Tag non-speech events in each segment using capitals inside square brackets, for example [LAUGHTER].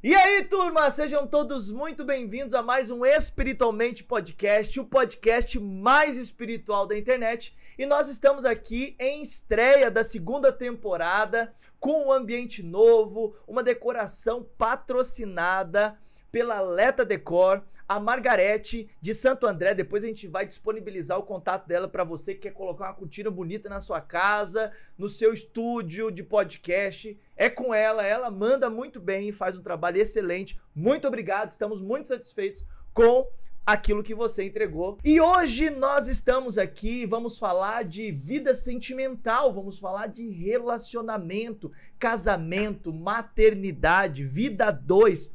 E aí, turma, sejam todos muito bem-vindos a mais um Espiritualmente Podcast, o podcast mais espiritual da internet. E nós estamos aqui em estreia da segunda temporada, com um ambiente novo, uma decoração patrocinada pela Leta Decor, a Margarete de Santo André. Depois a gente vai disponibilizar o contato dela para você que quer colocar uma cortina bonita na sua casa, no seu estúdio de podcast. É com ela, ela manda muito bem e faz um trabalho excelente. Muito obrigado, estamos muito satisfeitos com aquilo que você entregou. E hoje nós estamos aqui, vamos falar de vida sentimental, vamos falar de relacionamento, casamento, maternidade, vida 2.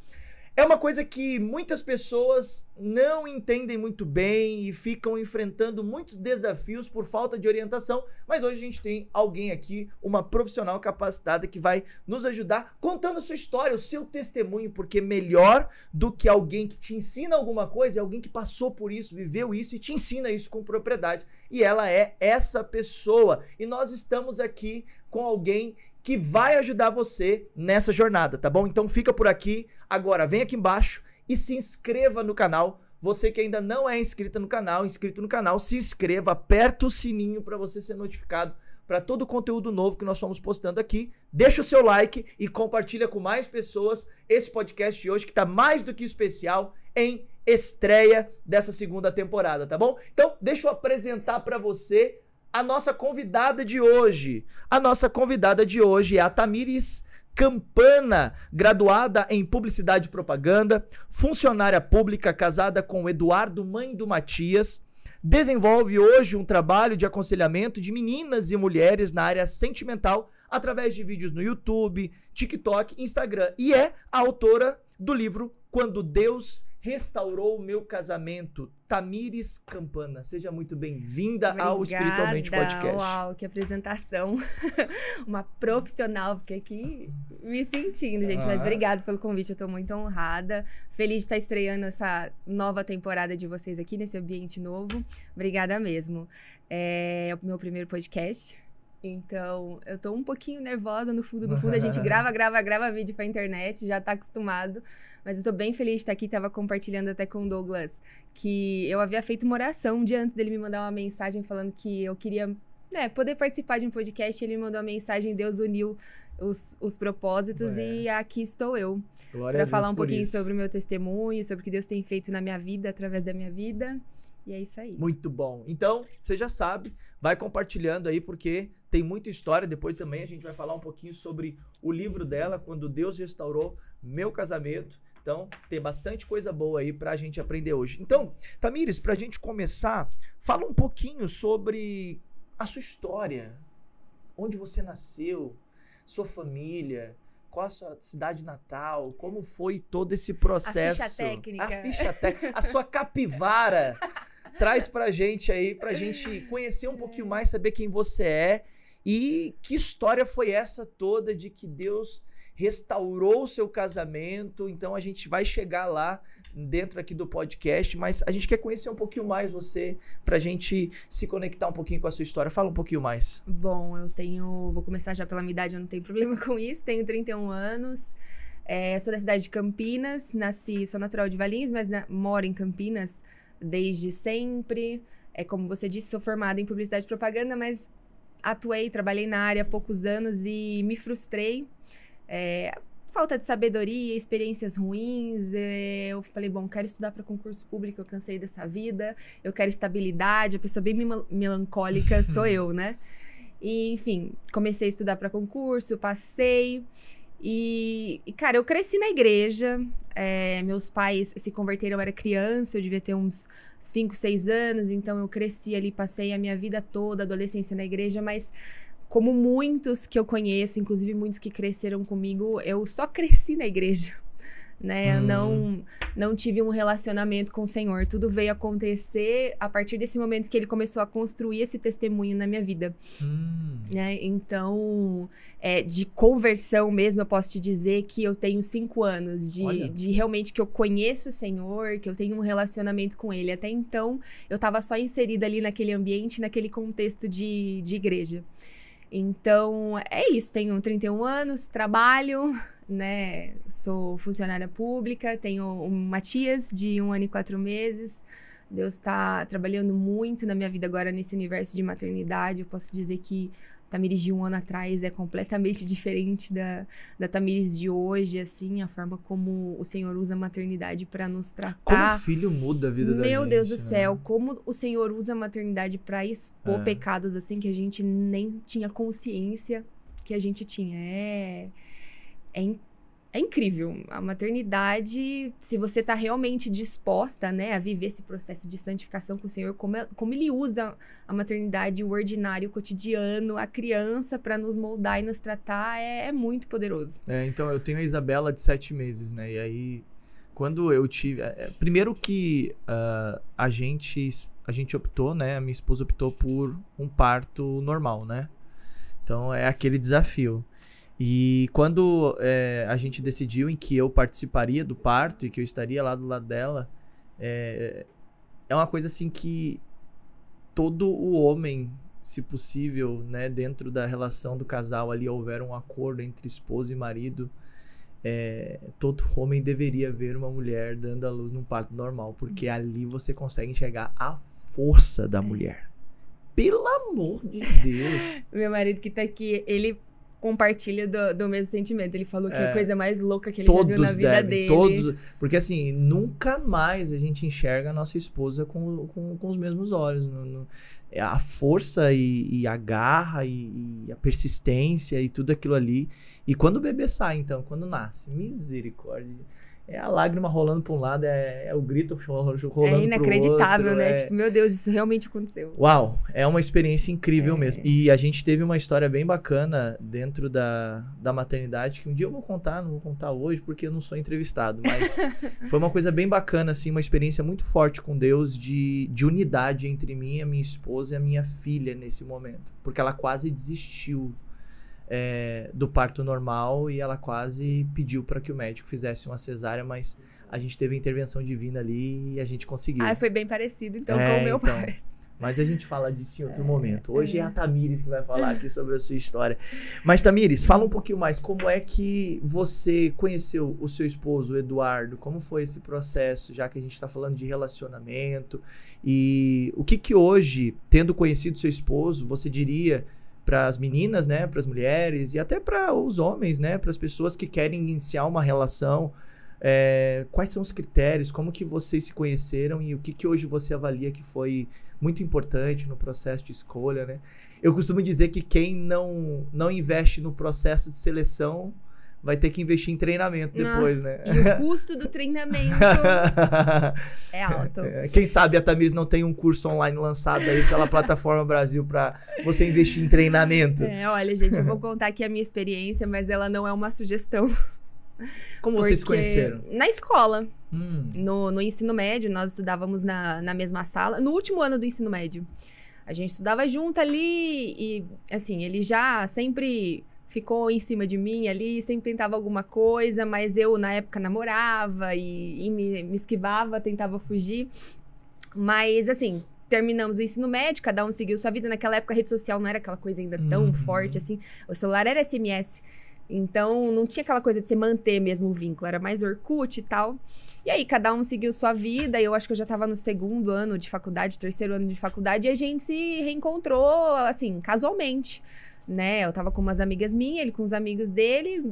É uma coisa que muitas pessoas não entendem muito bem e ficam enfrentando muitos desafios por falta de orientação, mas hoje a gente tem alguém aqui, uma profissional capacitada que vai nos ajudar contando a sua história, o seu testemunho, porque melhor do que alguém que te ensina alguma coisa é alguém que passou por isso, viveu isso e te ensina isso com propriedade. E ela é essa pessoa. E nós estamos aqui com alguém que vai ajudar você nessa jornada, tá bom? Então fica por aqui. Agora vem aqui embaixo e se inscreva no canal. Você que ainda não é inscrita no canal, inscrito no canal, se inscreva, aperta o sininho para você ser notificado para todo o conteúdo novo que nós estamos postando aqui. Deixa o seu like e compartilha com mais pessoas esse podcast de hoje que está mais do que especial em estreia dessa segunda temporada, tá bom? Então, deixa eu apresentar para você a nossa convidada de hoje. A nossa convidada de hoje é a Tamires Campana, graduada em Publicidade e Propaganda, funcionária pública casada com Eduardo, mãe do Matias. Desenvolve hoje um trabalho de aconselhamento de meninas e mulheres na área sentimental através de vídeos no YouTube, TikTok, Instagram e é a autora do livro Quando Deus restaurou o meu casamento. Tamires Campana, seja muito bem-vinda ao Espiritualmente Podcast. Uau, que apresentação. [LAUGHS] Uma profissional, fiquei aqui me sentindo, gente. Ah. Mas obrigada pelo convite, eu tô muito honrada. Feliz de estar estreando essa nova temporada de vocês aqui nesse ambiente novo. Obrigada mesmo. é, é o meu primeiro podcast. Então, eu tô um pouquinho nervosa no fundo do fundo. A gente [LAUGHS] grava, grava, grava vídeo pra internet, já tá acostumado. Mas eu tô bem feliz de estar aqui. Tava compartilhando até com o Douglas que eu havia feito uma oração um dia antes dele me mandar uma mensagem falando que eu queria né, poder participar de um podcast. Ele me mandou uma mensagem, Deus uniu os, os propósitos é. e aqui estou eu. Glória pra falar um pouquinho isso. sobre o meu testemunho, sobre o que Deus tem feito na minha vida, através da minha vida. E é isso aí. Muito bom. Então, você já sabe, vai compartilhando aí, porque tem muita história. Depois também a gente vai falar um pouquinho sobre o livro dela, Quando Deus Restaurou Meu Casamento. Então, tem bastante coisa boa aí pra gente aprender hoje. Então, Tamires, pra gente começar, fala um pouquinho sobre a sua história. Onde você nasceu, sua família, qual a sua cidade natal, como foi todo esse processo. A ficha técnica. A ficha técnica. a sua capivara. [LAUGHS] Traz pra gente aí, pra gente conhecer um pouquinho mais, saber quem você é e que história foi essa toda de que Deus restaurou o seu casamento. Então a gente vai chegar lá dentro aqui do podcast, mas a gente quer conhecer um pouquinho mais você pra gente se conectar um pouquinho com a sua história. Fala um pouquinho mais. Bom, eu tenho, vou começar já pela minha idade, eu não tenho [LAUGHS] problema com isso. Tenho 31 anos. É, sou da cidade de Campinas, nasci, sou natural de Valinhos, mas na, moro em Campinas desde sempre. É como você disse, sou formada em publicidade e propaganda, mas atuei, trabalhei na área há poucos anos e me frustrei. É, falta de sabedoria, experiências ruins. É, eu falei, bom, quero estudar para concurso público, eu cansei dessa vida, eu quero estabilidade. A pessoa bem melancólica sou [LAUGHS] eu, né? E, enfim, comecei a estudar para concurso, passei. E, cara, eu cresci na igreja. É, meus pais se converteram, eu era criança, eu devia ter uns 5, 6 anos. Então, eu cresci ali, passei a minha vida toda, adolescência na igreja. Mas, como muitos que eu conheço, inclusive muitos que cresceram comigo, eu só [LAUGHS] cresci na igreja né? Hum. Eu não, não tive um relacionamento com o Senhor. Tudo veio acontecer a partir desse momento que ele começou a construir esse testemunho na minha vida. Hum. Né? Então, é, de conversão mesmo, eu posso te dizer que eu tenho cinco anos de, de realmente que eu conheço o Senhor, que eu tenho um relacionamento com Ele. Até então, eu estava só inserida ali naquele ambiente, naquele contexto de, de igreja. Então, é isso. Tenho 31 anos, trabalho, né? Sou funcionária pública, tenho um Matias de um ano e quatro meses. Deus está trabalhando muito na minha vida agora nesse universo de maternidade. Eu posso dizer que a Tamires de um ano atrás é completamente [LAUGHS] diferente da, da Tamires de hoje, assim, a forma como o Senhor usa a maternidade para nos tratar. Como o filho muda a vida Meu da Meu Deus do né? céu, como o Senhor usa a maternidade para expor é. pecados assim que a gente nem tinha consciência que a gente tinha. É é, in, é incrível. A maternidade, se você está realmente disposta, né, a viver esse processo de santificação com o Senhor, como, é, como Ele usa a maternidade, o ordinário, o cotidiano, a criança para nos moldar e nos tratar, é, é muito poderoso. É, então, eu tenho a Isabela de sete meses, né, e aí quando eu tive. É, é, primeiro que uh, a gente a gente optou, né? A minha esposa optou por um parto normal, né? Então é aquele desafio. E quando é, a gente decidiu em que eu participaria do parto e que eu estaria lá do lado dela, é, é uma coisa assim que todo o homem, se possível, né, dentro da relação do casal ali houver um acordo entre esposo e marido, é, todo homem deveria ver uma mulher dando à luz num parto normal, porque ali você consegue enxergar a força da é. mulher. Pelo amor de Deus! [LAUGHS] Meu marido que tá aqui, ele compartilha do, do mesmo sentimento. Ele falou que é, a coisa mais louca que ele todos já viu na vida devem, dele. Todos, porque assim, nunca mais a gente enxerga a nossa esposa com, com, com os mesmos olhos. No, no, é, a força e, e a garra e, e, a persistência e tudo aquilo ali. E quando o bebê sai, então, quando nasce, misericórdia é a lágrima rolando para um lado, é, é, o grito rolando é para o outro. É inacreditável, né? É... Tipo, meu Deus, isso realmente aconteceu. Uau, é uma experiência incrível é. mesmo. E a gente teve uma história bem bacana dentro da, da maternidade, que um dia eu vou contar, não vou contar hoje, porque eu não sou entrevistado, mas [LAUGHS] foi uma coisa bem bacana, assim, uma experiência muito forte com Deus de, de unidade entre mim, a minha esposa e a minha filha nesse momento, porque ela quase desistiu é, do parto normal e ela quase pediu para que o médico fizesse uma cesárea, mas a gente teve intervenção divina ali e a gente conseguiu. Ah, foi bem parecido então é, com o meu então, pai. Mas a gente fala disso em outro é, momento. É. Hoje é a Tamires que vai falar aqui sobre a sua história. Mas Tamires, fala um pouquinho mais como é que você conheceu o seu esposo, o Eduardo? Como foi esse processo, já que a gente está falando de relacionamento? E o que que hoje, tendo conhecido seu esposo, você diria para as meninas, né, para as mulheres e até para os homens, né, para as pessoas que querem iniciar uma relação. É, quais são os critérios? Como que vocês se conheceram e o que, que hoje você avalia que foi muito importante no processo de escolha, né? Eu costumo dizer que quem não não investe no processo de seleção vai ter que investir em treinamento ah, depois, ah, né? E o custo do treinamento [LAUGHS] é alto. É, é, quem sabe a Tamires não tem um curso online lançado aí pela plataforma Brasil para você investir em treinamento. É, olha, gente, eu vou contar aqui a minha experiência, mas ela não é uma sugestão. Como vocês se conheceram? Na escola. Hum. No, no ensino médio, nós estudávamos na, na mesma sala. No último ano do ensino médio. A gente estudava junto ali e, assim, ele já sempre ficou em cima de mim ali, sempre tentava alguma coisa, mas eu na época namorava e, e me, me esquivava, tentava fugir. Mas assim, terminamos o ensino médio, cada um seguiu sua vida. Naquela época a rede social não era aquela coisa ainda tão uhum. forte assim. O celular era SMS. Então não tinha aquela coisa de você manter mesmo o vínculo, era mais Orkut e tal. E aí cada um seguiu sua vida, eu acho que eu já estava no segundo ano de faculdade, terceiro ano de faculdade, e a gente se reencontrou assim, casualmente né? Eu tava com umas amigas minhas, ele com os amigos dele,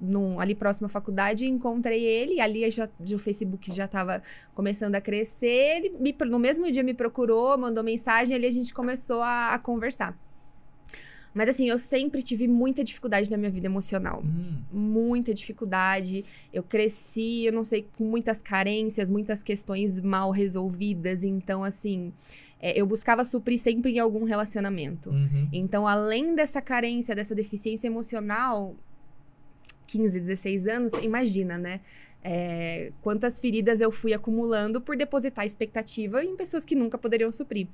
num, ali próximo à faculdade, encontrei ele, ali já, o Facebook já estava começando a crescer, ele me, no mesmo dia me procurou, mandou mensagem, ali a gente começou a, a conversar. Mas assim, eu sempre tive muita dificuldade na minha vida emocional. Hum. Muita dificuldade. Eu cresci, eu não sei, com muitas carências, muitas questões mal resolvidas. Então, assim, é, eu buscava suprir sempre em algum relacionamento. Uhum. Então, além dessa carência, dessa deficiência emocional, 15, 16 anos, imagina, né? É, quantas feridas eu fui acumulando por depositar expectativa em pessoas que nunca poderiam suprir.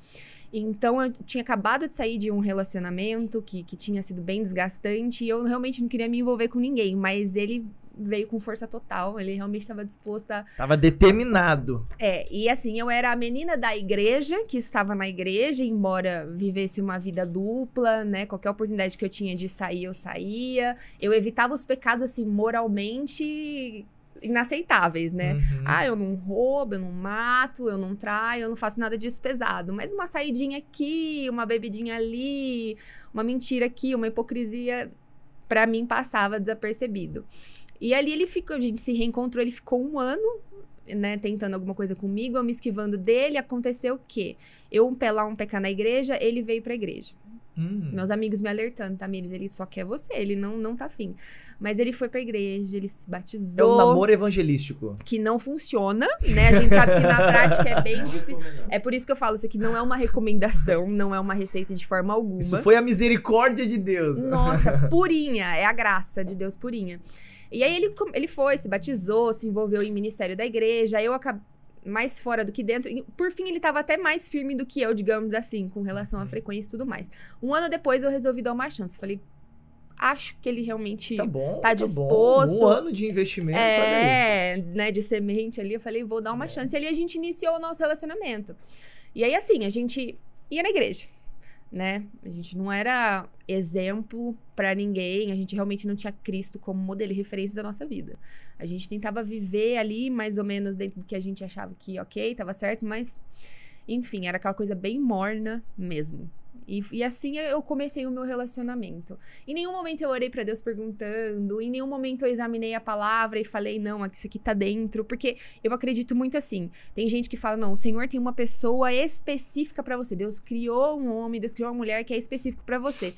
Então, eu tinha acabado de sair de um relacionamento que, que tinha sido bem desgastante e eu realmente não queria me envolver com ninguém, mas ele veio com força total. Ele realmente estava disposto a. Tava determinado. É, e assim, eu era a menina da igreja, que estava na igreja, embora vivesse uma vida dupla, né? Qualquer oportunidade que eu tinha de sair, eu saía. Eu evitava os pecados, assim, moralmente inaceitáveis, né? Uhum. Ah, eu não roubo, eu não mato, eu não traio, eu não faço nada disso pesado. Mas uma saidinha aqui, uma bebidinha ali, uma mentira aqui, uma hipocrisia, para mim passava desapercebido. E ali ele ficou, a gente se reencontrou, ele ficou um ano, né, tentando alguma coisa comigo, eu me esquivando dele. Aconteceu o quê? Eu, um pé um pé na igreja, ele veio pra igreja. Hum. Meus amigos me alertando, Tamires, tá, ele só quer você, ele não, não tá afim. Mas ele foi pra igreja, ele se batizou. É um namoro evangelístico. Que não funciona, né? A gente sabe que na prática é bem difícil. É por isso que eu falo, isso aqui não é uma recomendação, não é uma receita de forma alguma. Isso foi a misericórdia de Deus. Nossa, purinha, é a graça de Deus purinha. E aí ele, ele foi, se batizou, se envolveu em ministério da igreja. Eu acabei mais fora do que dentro. Por fim, ele estava até mais firme do que eu, digamos assim, com relação à uhum. frequência e tudo mais. Um ano depois, eu resolvi dar uma chance. Falei, acho que ele realmente tá, bom, tá, tá disposto. bom. Um ano de investimento, é, né, de semente ali. Eu falei, vou dar uma é. chance. E ali a gente iniciou o nosso relacionamento. E aí, assim, a gente ia na igreja né? A gente não era exemplo para ninguém, a gente realmente não tinha Cristo como modelo e referência da nossa vida. A gente tentava viver ali mais ou menos dentro do que a gente achava que, OK, tava certo, mas enfim, era aquela coisa bem morna mesmo. E, e assim eu comecei o meu relacionamento. Em nenhum momento eu orei para Deus perguntando, em nenhum momento eu examinei a palavra e falei, não, isso aqui tá dentro. Porque eu acredito muito assim. Tem gente que fala, não, o Senhor tem uma pessoa específica para você. Deus criou um homem, Deus criou uma mulher que é específico para você.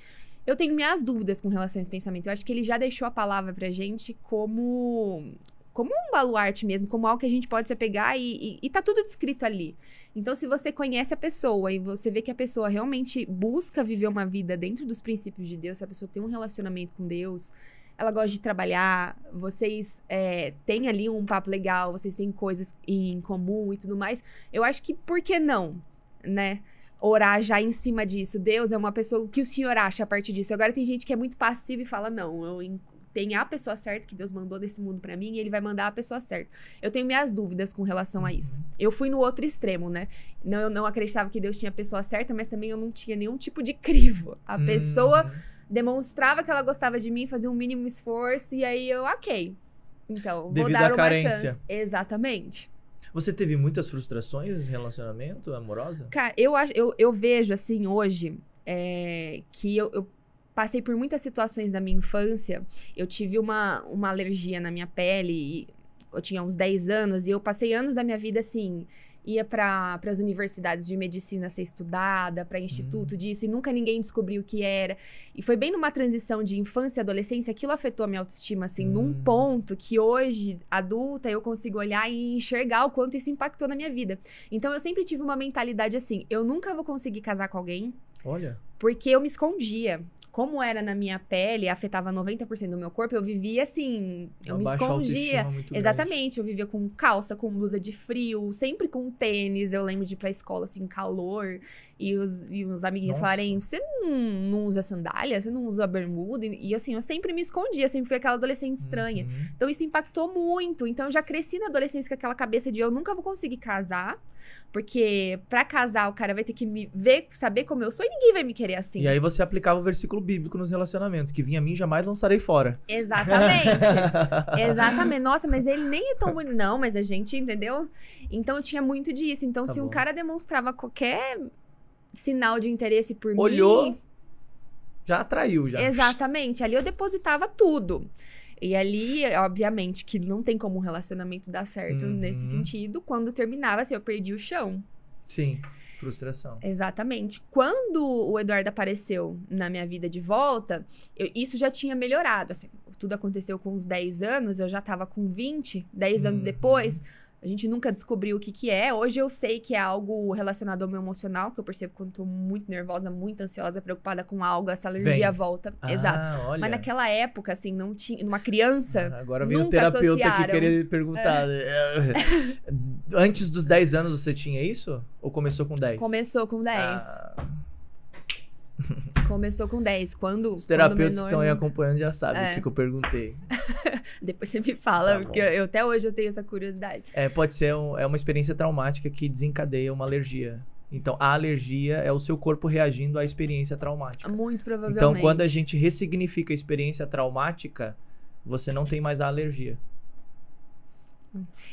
Eu tenho minhas dúvidas com relação a esse pensamento. Eu acho que ele já deixou a palavra pra gente como como um baluarte mesmo, como algo que a gente pode se apegar e, e, e, tá tudo descrito ali. Então, se você conhece a pessoa e você vê que a pessoa realmente busca viver uma vida dentro dos princípios de Deus, se a pessoa tem um relacionamento com Deus, ela gosta de trabalhar, vocês é, têm ali um papo legal, vocês têm coisas em comum e tudo mais, eu acho que por que não, né? orar já em cima disso. Deus é uma pessoa que o senhor acha a partir disso. Agora tem gente que é muito passiva e fala: não, eu, tem a pessoa certa que Deus mandou nesse mundo para mim e ele vai mandar a pessoa certa. Eu tenho minhas dúvidas com relação a uhum. isso. Eu fui no outro extremo, né? Não, eu não acreditava que Deus tinha a pessoa certa, mas também eu não tinha nenhum tipo de crivo. A hum. pessoa demonstrava que ela gostava de mim, fazia um mínimo esforço e aí eu, OK. Então, Devido vou dar uma carência. chance. Exatamente. Você teve muitas frustrações em relacionamento amorosa? Cara, eu, eu, eu vejo assim hoje é, que eu, eu passei por muitas situações da minha infância. Eu tive uma, uma alergia na minha pele, eu tinha uns 10 anos, e eu passei anos da minha vida assim. Ia para as universidades de medicina ser estudada, para instituto hum. disso, e nunca ninguém descobriu o que era. E foi bem numa transição de infância e adolescência, aquilo afetou a minha autoestima, assim, num hum. ponto que hoje, adulta, eu consigo olhar e enxergar o quanto isso impactou na minha vida. Então eu sempre tive uma mentalidade assim: eu nunca vou conseguir casar com alguém. Olha. Porque eu me escondia como era na minha pele, afetava 90% do meu corpo, eu vivia assim, eu Uma me escondia. Exatamente, grande. eu vivia com calça, com blusa de frio, sempre com tênis. Eu lembro de ir pra escola assim, calor. E os, e os amiguinhos Nossa. falarem, você não, não, usa sandália, você não usa bermuda. E, e, assim, eu sempre me escondia, sempre fui aquela adolescente estranha. Uhum. Então isso impactou muito. Então eu já cresci na adolescência com aquela cabeça de eu nunca vou conseguir casar. Porque para casar o cara vai ter que me ver, saber como eu sou e ninguém vai me querer assim. E aí você aplicava o versículo bíblico nos relacionamentos, que vinha a mim jamais lançarei fora. Exatamente. [LAUGHS] Exatamente. Nossa, mas ele nem é tão bonito. Não, mas a gente, entendeu? Então eu tinha muito disso. Então tá se bom. um cara demonstrava qualquer sinal de interesse por Olhou, mim. Olhou, já atraiu, já. Exatamente. Ali eu depositava tudo. E ali, obviamente, que não tem como um relacionamento dar certo uhum. nesse sentido. Quando terminava, assim, eu perdi o chão. Sim, frustração. Exatamente. Quando o Eduardo apareceu na minha vida de volta, eu, isso já tinha melhorado. Assim, tudo aconteceu com uns 10 anos, eu já estava com 20, 10 uhum. anos depois. A gente nunca descobriu o que que é. Hoje eu sei que é algo relacionado ao meu emocional, que eu percebo quando tô muito nervosa, muito ansiosa, preocupada com algo, essa alergia Vem. volta. Ah, Exato. Olha. Mas naquela época, assim, não tinha. Numa criança. Ah, agora veio o terapeuta que queria perguntar. É. [LAUGHS] Antes dos 10 anos você tinha isso? Ou começou com 10? Começou com 10. Ah. [LAUGHS] Começou com 10. Quando. Os terapeutas quando menor, que estão aí acompanhando já sabem é. o tipo, que, eu perguntei. [LAUGHS] Depois você me fala, tá porque eu, eu, até hoje eu tenho essa curiosidade. É, pode ser um, é uma experiência traumática que desencadeia uma alergia. Então, a alergia é o seu corpo reagindo à experiência traumática. Muito provavelmente. Então, quando a gente ressignifica a experiência traumática, você não tem mais a alergia.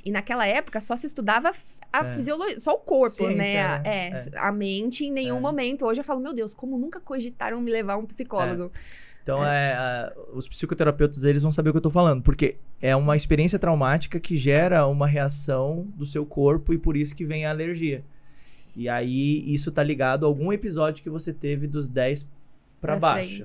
E naquela época só se estudava a é. fisiologia, só o corpo, Ciência, né? né? É, é, a mente em nenhum é. momento. Hoje eu falo, meu Deus, como nunca cogitaram me levar um psicólogo. É. Então, é. é os psicoterapeutas, eles vão saber o que eu tô falando, porque é uma experiência traumática que gera uma reação do seu corpo e por isso que vem a alergia. E aí, isso tá ligado a algum episódio que você teve dos 10 para baixo.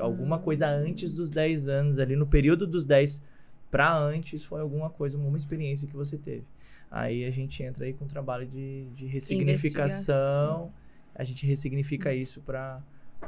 alguma hum. coisa antes dos 10 anos, ali no período dos 10 para antes foi alguma coisa, uma experiência que você teve. Aí a gente entra aí com um trabalho de, de ressignificação, a gente ressignifica isso para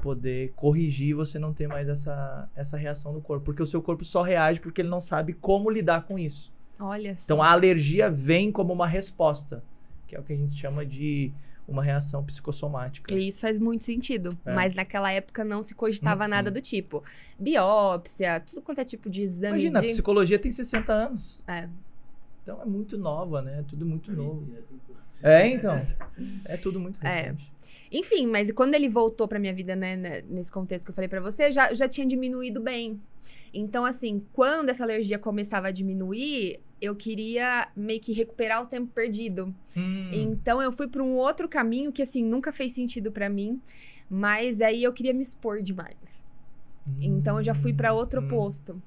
poder corrigir você não ter mais essa, essa reação do corpo, porque o seu corpo só reage porque ele não sabe como lidar com isso. Olha Então a alergia vem como uma resposta, que é o que a gente chama de uma reação psicossomática. E isso faz muito sentido. É. Mas naquela época não se cogitava uhum. nada do tipo. Biópsia, tudo quanto é tipo de exame. Imagina, de... a psicologia tem 60 anos. É. Então é muito nova, né? Tudo muito novo. Né? Tem é, então. É tudo muito é. recente. É. Enfim, mas quando ele voltou pra minha vida, né, né nesse contexto que eu falei para você, já, já tinha diminuído bem. Então, assim, quando essa alergia começava a diminuir, eu queria meio que recuperar o tempo perdido. Hum. Então, eu fui para um outro caminho que, assim, nunca fez sentido para mim. Mas aí eu queria me expor demais. Hum. Então, eu já fui para outro hum. posto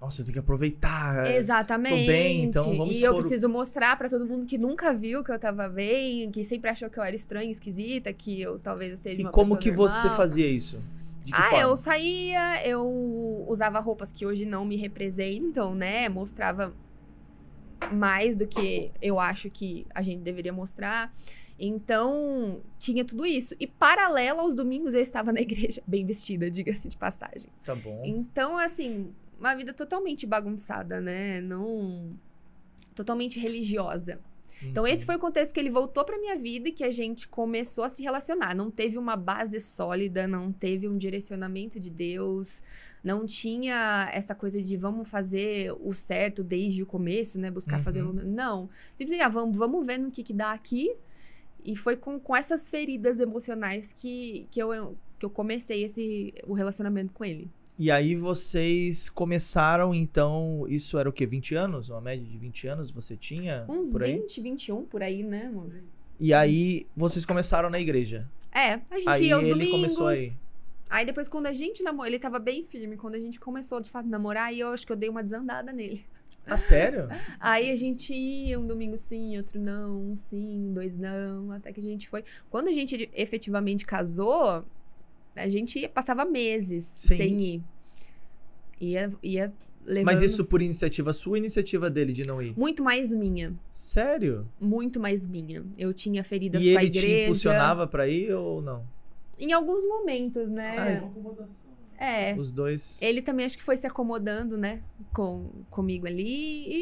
nossa, eu tenho que aproveitar. Exatamente. É, tô bem, então vamos E eu preciso mostrar para todo mundo que nunca viu que eu tava bem, que sempre achou que eu era estranha, esquisita, que eu talvez eu seja e uma E como que normal. você fazia isso? ah, forma? eu saía, eu usava roupas que hoje não me representam, né? Mostrava mais do que eu acho que a gente deveria mostrar. Então, tinha tudo isso. E paralela aos domingos eu estava na igreja, [LAUGHS] bem vestida, diga-se de passagem. Tá bom. Então, assim, uma vida totalmente bagunçada, né? Não totalmente religiosa. Uhum. Então esse uhum. foi o contexto que ele voltou para minha vida e que a gente começou a se relacionar. Não teve uma base sólida, não teve um direcionamento de Deus, não tinha essa coisa de vamos fazer o certo desde o começo, né? Buscar uhum. fazer o... não, simplesmente ah, vamos, vamos ver no que que dá aqui. E foi com, com essas feridas emocionais que, que, eu, que eu comecei esse o relacionamento com ele. E aí vocês começaram, então, isso era o quê? 20 anos? Uma média de 20 anos você tinha? Uns por aí? 20, 21 por aí, né, amor? E aí vocês começaram na igreja. É, a gente aí ia aos ele domingos. Começou aí. aí depois, quando a gente namorou, ele tava bem firme. Quando a gente começou, de fato, namorar, aí eu acho que eu dei uma desandada nele. Ah, sério? [LAUGHS] Aí a gente ia um domingo sim, outro não, um sim, dois não, até que a gente foi. Quando a gente efetivamente casou, a gente passava meses Sim. sem ir. Ia, ia levando... Mas isso por iniciativa sua iniciativa dele de não ir? Muito mais minha. Sério? Muito mais minha. Eu tinha feridas e com a igreja. E ele te impulsionava pra ir ou não? Em alguns momentos, né? Ah, é uma acomodação. Né? É. Os dois. Ele também acho que foi se acomodando, né? Com, comigo ali.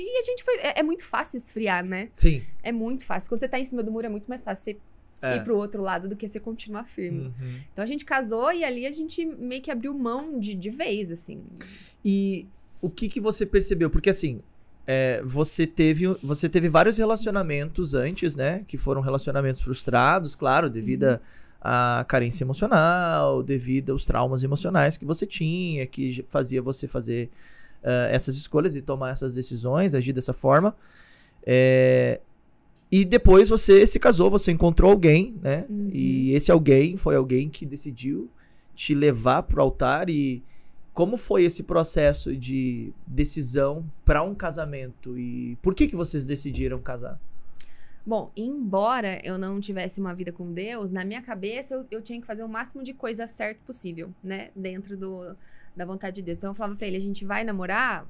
E, a gente foi. É, é, muito fácil esfriar, né? Sim. É muito fácil. Quando você tá em cima do muro é muito mais fácil. Você é. ir pro outro lado do que você continuar firme. Uhum. Então a gente casou e ali a gente meio que abriu mão de, de vez, assim. E o que que você percebeu? Porque assim, é, você, teve, você teve vários relacionamentos antes, né? Que foram relacionamentos frustrados, claro, devido uhum. à carência emocional, devido aos traumas emocionais que você tinha, que fazia você fazer uh, essas escolhas e tomar essas decisões, agir dessa forma. É, e depois você se casou, você encontrou alguém, né? Uhum. E esse alguém foi alguém que decidiu te levar pro altar e como foi esse processo de decisão para um casamento e por que que vocês decidiram casar? Bom, embora eu não tivesse uma vida com Deus, na minha cabeça eu, eu tinha que fazer o máximo de coisa certa possível, né? Dentro do, da vontade de Deus. Então eu falava para ele: a gente vai namorar,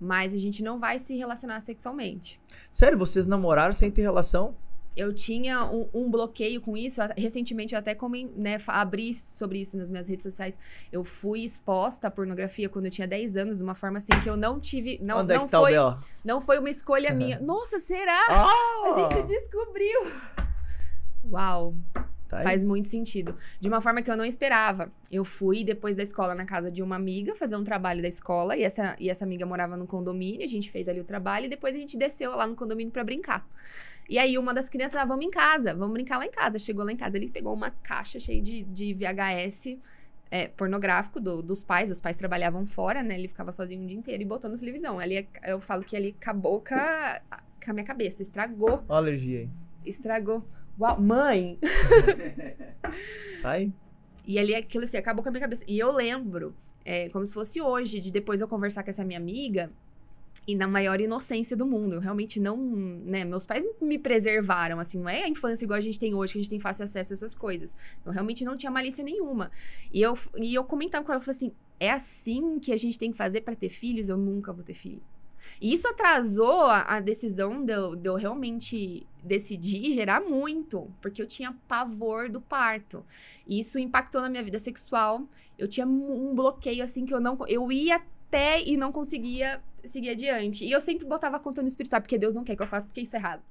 mas a gente não vai se relacionar sexualmente. Sério, vocês namoraram sem ter relação? eu tinha um, um, bloqueio com isso. Recentemente eu até comi, né, abri sobre isso nas minhas redes sociais. Eu fui exposta à pornografia quando eu tinha 10 anos, de uma forma assim que eu não tive. Não, Onde é não é que tá foi, tá não foi uma escolha uhum. minha. Nossa, será? Oh! A gente descobriu. Uau! Tá aí. Faz muito sentido. De uma forma que eu não esperava. Eu fui depois da escola na casa de uma amiga fazer um trabalho da escola e essa, e essa amiga morava no condomínio, a gente fez ali o trabalho e depois a gente desceu lá no condomínio para brincar. E aí uma das crianças, ah, vamos em casa, vamos brincar lá em casa. Chegou lá em casa, ele pegou uma caixa cheia de, de VHS é, pornográfico do, dos pais. Os pais trabalhavam fora, né? Ele ficava sozinho o dia inteiro e botou na televisão. Ali, eu falo que ali acabou com a, com a minha cabeça, estragou. Olha a alergia aí. Estragou. Uau, mãe! tá [LAUGHS] aí. E ali aquilo assim, acabou com a minha cabeça. E eu lembro, é, como se fosse hoje, de depois eu conversar com essa minha amiga e na maior inocência do mundo. Eu realmente não, né, meus pais me preservaram, assim, não é a infância igual a gente tem hoje, que a gente tem fácil acesso a essas coisas. Eu realmente não tinha malícia nenhuma. E eu, e eu comentava com ela, eu falei assim, é assim que a gente tem que fazer para ter filhos? Eu nunca vou ter filho. E isso atrasou a, a decisão de eu, de eu realmente decidir gerar muito, porque eu tinha pavor do parto. E isso impactou na minha vida sexual. Eu tinha um bloqueio assim que eu não eu ia até e não conseguia seguir adiante. E eu sempre botava a conta no espiritual, porque Deus não quer que eu faça, porque isso é errado.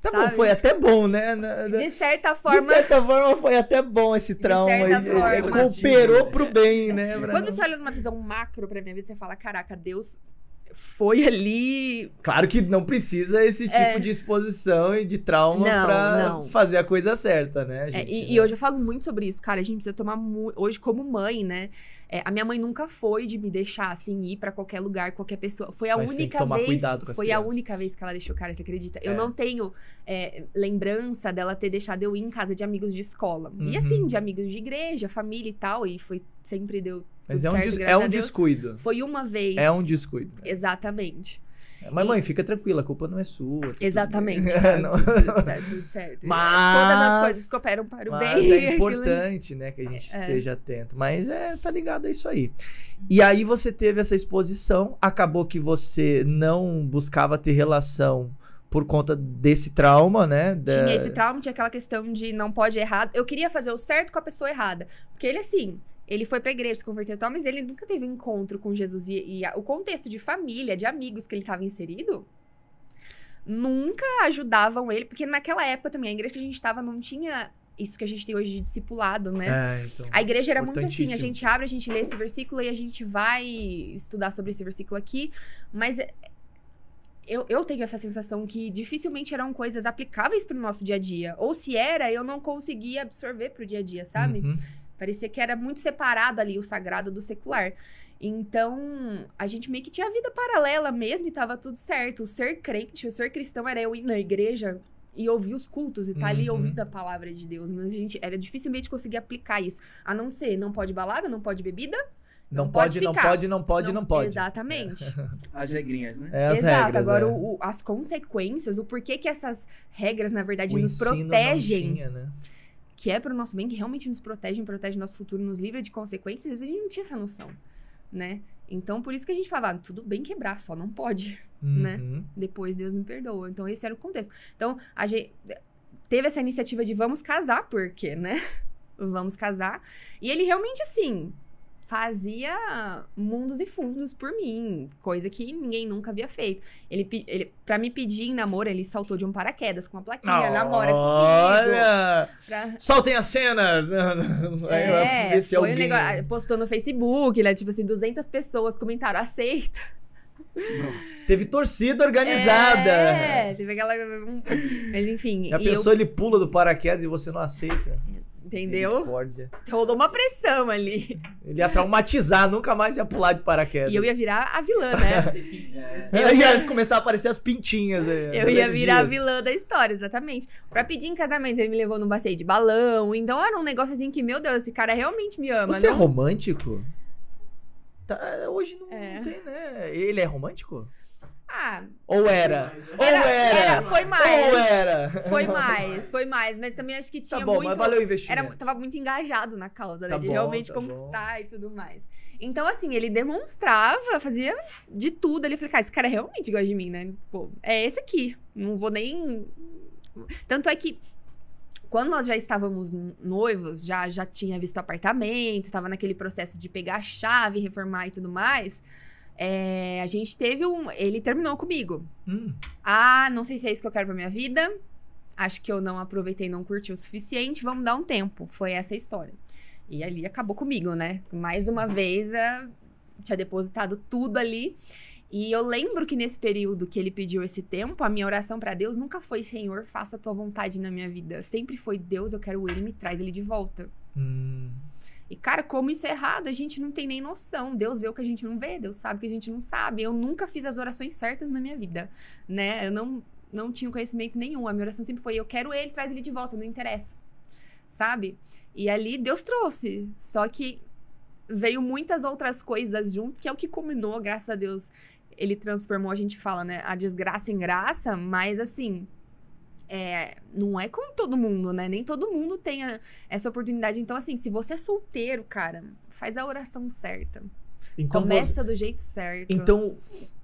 Tá Sabe? bom, foi até bom, né? De certa forma. De certa forma, foi até bom esse trauma. Forma, é, é, cooperou pro né? bem, né? É. Quando você olha numa visão macro pra minha vida, você fala: caraca, Deus foi ali. Claro que não precisa esse é. tipo é... de exposição e de trauma para fazer a coisa certa, né, gente? É, e, né? e, hoje eu falo muito sobre isso, cara. A gente precisa tomar Hoje, como mãe, né? É, a minha mãe nunca foi de me deixar assim ir para qualquer lugar, qualquer pessoa. Foi a Mas única vez. foi crianças. a única vez que ela deixou, cara, você acredita? Eu é. não tenho é, lembrança dela ter deixado eu ir em casa de amigos de escola. Uhum. E assim, de uhum. amigos de igreja, família e tal. E foi sempre deu mas é um, certo, é um descuido. Foi uma vez. É um descuido. Exatamente. É, mas, mãe, fica tranquila, a culpa não é sua. Tá Exatamente. [LAUGHS] Tá tudo... Tá, tá, tudo, certo. Mas... Todas as coisas cooperam para o bem. É [LAUGHS] importante, né, que a gente é. esteja atento. Mas é, tá ligado a é isso aí. E aí você teve essa exposição, acabou que você não buscava ter relação por conta desse trauma, né? Da... Tinha esse trauma, tinha aquela questão de não pode errar. Eu queria fazer o certo com a pessoa errada. Porque ele, assim, ele foi pra igreja, se converter e tal, mas ele nunca teve um encontro com Jesus. E, e a, o contexto de família, de amigos que ele estava inserido, nunca ajudavam ele. Porque naquela época também, a igreja que a gente estava não tinha isso que a gente tem hoje de discipulado, né? É, então, a igreja era muito assim, a gente abre, a gente lê esse versículo e a gente vai estudar sobre esse versículo aqui, mas é, eu, eu tenho essa sensação que dificilmente eram coisas aplicáveis para o nosso dia a dia, ou se era, eu não conseguia absorver para o dia a dia, sabe? Uhum. Parecia que era muito separado ali o sagrado do secular. Então, a gente meio que tinha vida paralela mesmo e tava tudo certo. O ser crente, o ser cristão era eu ir na igreja e ouvir os cultos e estar tá uhum. ali ouvindo a palavra de Deus. Mas a gente era dificilmente conseguir aplicar isso. A não ser, não pode balada, não pode bebida. Não, não pode, pode não pode, não pode, não, não pode. Exatamente. [LAUGHS] As regrinhas, né? É, as Exato. Regras, Agora, é. o, as consequências, o porquê que essas regras, na verdade, o nos protegem. Não tinha, né? que é para o nosso bem, que realmente nos protege, protege nosso futuro, nos livra de consequências, a gente não tinha essa noção, né? Então, por isso que a gente falava, tudo bem quebrar, só não pode, uhum. né? Depois Deus me perdoa. Então, esse era o contexto. Então, a gente teve essa iniciativa de vamos casar, porque, né? [LAUGHS] vamos casar. E ele realmente, assim, fazia mundos e fundos por mim, coisa que ninguém nunca havia feito. Ele, ele para me pedir em namoro, ele saltou de um paraquedas com uma plaquinha, ah, namora comigo. Olha! Pra... Soltem as cenas! [LAUGHS] É, foi alguém... negócio, ah, postou no Facebook, né? tipo assim, 200 pessoas comentaram, aceita. Teve torcida organizada. É, teve aquela. Mas enfim. A pessoa eu... ele pula do paraquedas e você não aceita. Entendeu? Então, rolou uma pressão ali. Ele ia traumatizar, nunca mais ia pular de paraquedas. E eu ia virar a vilã, né? eu [LAUGHS] é. ia começar a aparecer as pintinhas. Aí, é, eu ia virar a vilã da história, exatamente. Pra pedir em casamento, ele me levou num passeio de balão. Então era um negócio assim que, meu Deus, esse cara realmente me ama. Você é não? é romântico? Tá, hoje não, é. não tem, né? Ele é romântico? Ah. Ou era. Né? Ou era, era, era. Foi mais. Ou era. Foi mais, foi mais. Mas também acho que tá tinha tá bom, muito. Mas valeu o investimento. Era, tava muito engajado na causa, né? Tá de bom, realmente tá conquistar bom. e tudo mais. Então, assim, ele demonstrava, fazia de tudo. Ele falou, cara, esse cara realmente gosta de mim, né? Pô, é esse aqui. Não vou nem. Tanto é que quando nós já estávamos noivos, já, já tinha visto apartamento, estava naquele processo de pegar a chave, reformar e tudo mais. É, a gente teve um. Ele terminou comigo. Hum. Ah, não sei se é isso que eu quero pra minha vida. Acho que eu não aproveitei, não curti o suficiente. Vamos dar um tempo. Foi essa a história. E ali acabou comigo, né? Mais uma vez, a... Eh, tinha depositado tudo ali. E eu lembro que nesse período que ele pediu esse tempo, a minha oração para Deus nunca foi: Senhor, faça a tua vontade na minha vida. Sempre foi: Deus, eu quero ele, me traz ele de volta. Hum. E, cara, como isso é errado, a gente não tem nem noção. Deus vê o que a gente não vê, Deus sabe o que a gente não sabe. Eu nunca fiz as orações certas na minha vida, né? Eu não, não tinha conhecimento nenhum. A minha oração sempre foi: eu quero ele, traz ele de volta, não interessa, sabe? E ali Deus trouxe. Só que veio muitas outras coisas junto, que é o que culminou, graças a Deus. Ele transformou, a gente fala, né? A desgraça em graça, mas assim, é, não é com todo mundo, né? Nem todo mundo tem a, essa oportunidade. Então, assim, se você é solteiro, cara, faz a oração certa. Então, Começa você... do jeito certo. Então,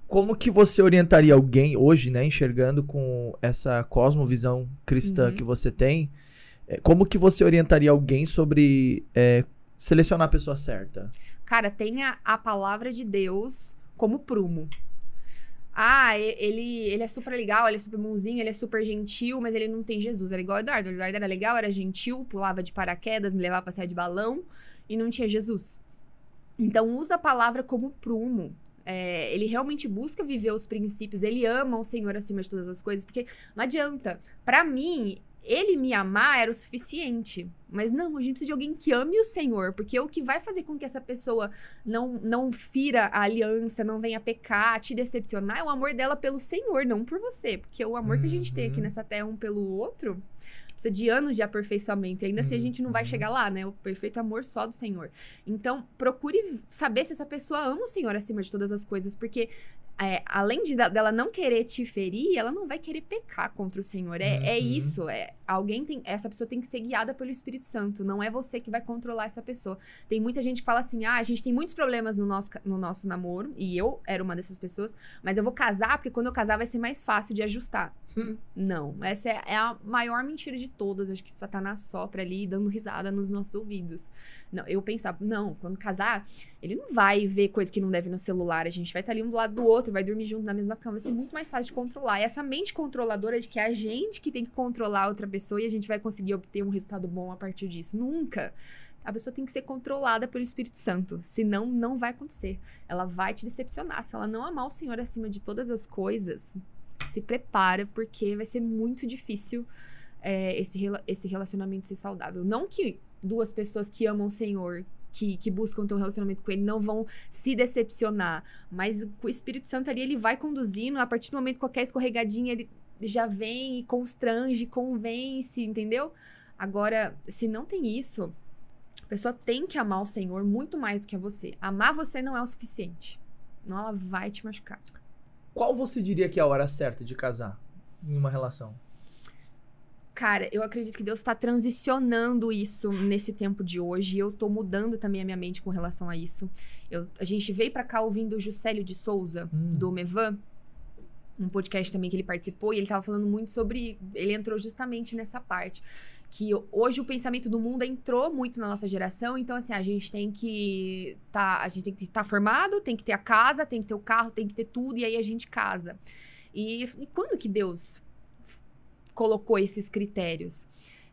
como que você orientaria alguém hoje, né, enxergando com essa cosmovisão cristã uhum. que você tem, é, como que você orientaria alguém sobre é, selecionar a pessoa certa? Cara, tenha a palavra de Deus como prumo. Ah, ele, ele é super legal, ele é super bonzinho, ele é super gentil, mas ele não tem Jesus. Era igual o Eduardo. O Eduardo era legal, era gentil, pulava de paraquedas, me levava pra sair de balão e não tinha Jesus. Então, usa a palavra como prumo. É, ele realmente busca viver os princípios, ele ama o Senhor acima de todas as coisas, porque não adianta. Para mim, ele me amar era o suficiente. Mas não, a gente precisa de alguém que ame o Senhor, porque é o que vai fazer com que essa pessoa não, não fira a aliança, não venha pecar, te decepcionar, é o amor dela pelo Senhor, não por você. Porque é o amor uhum. que a gente tem aqui uhum. nessa terra um pelo outro precisa de anos de aperfeiçoamento. E ainda uhum. assim a gente não vai uhum. chegar lá, né? O perfeito amor só do Senhor. Então, procure saber se essa pessoa ama o Senhor acima de todas as coisas, porque é, além de, dela não querer te ferir, ela não vai querer pecar contra o Senhor. É, é uhum. é isso. É alguém tem, essa pessoa tem que ser guiada pelo Espírito Santo. Não é você que vai controlar essa pessoa. Tem muita gente que fala assim: ah, a gente tem muitos problemas no nosso, no nosso namoro e eu era uma dessas pessoas, mas eu vou casar porque quando eu casar vai ser mais fácil de ajustar. Hum. Não, essa é, é, a maior mentira de todas. Acho que Satanás sopra ali dando risada nos nossos ouvidos. Não, eu pensava: não, quando casar ele não vai ver coisa que não deve no celular. A gente vai estar tá ali um do lado do outro outro, vai dormir junto na mesma cama, vai ser muito mais fácil de controlar. E essa mente controladora de que é a gente que tem que controlar a outra pessoa e a gente vai conseguir obter um resultado bom a partir disso. Nunca. A pessoa tem que ser controlada pelo Espírito Santo, senão não vai acontecer. Ela vai te decepcionar. Se ela não amar o Senhor acima de todas as coisas, se prepara, porque vai ser muito difícil é, esse, esse relacionamento ser saudável. Não que duas pessoas que amam o Senhor que, que buscam ter um relacionamento com ele não vão se decepcionar. Mas o Espírito Santo ali, ele vai conduzindo, a partir do momento que qualquer escorregadinha, ele já vem e constrange, convence, entendeu? Agora, se não tem isso, a pessoa tem que amar o Senhor muito mais do que a você. Amar você não é o suficiente. Não, ela vai te machucar. Qual você diria que é a hora certa de casar em uma relação? Cara, eu acredito que Deus está transicionando isso nesse tempo de hoje. E eu tô mudando também a minha mente com relação a isso. Eu, a gente veio para cá ouvindo o Juscelio de Souza, hum. do Mevan um podcast também que ele participou e ele estava falando muito sobre. Ele entrou justamente nessa parte. Que hoje o pensamento do mundo entrou muito na nossa geração, então assim, a gente tem que tá, a gente tem que estar tá formado, tem que ter a casa, tem que ter o carro, tem que ter tudo, e aí a gente casa. E, e quando que Deus colocou esses critérios.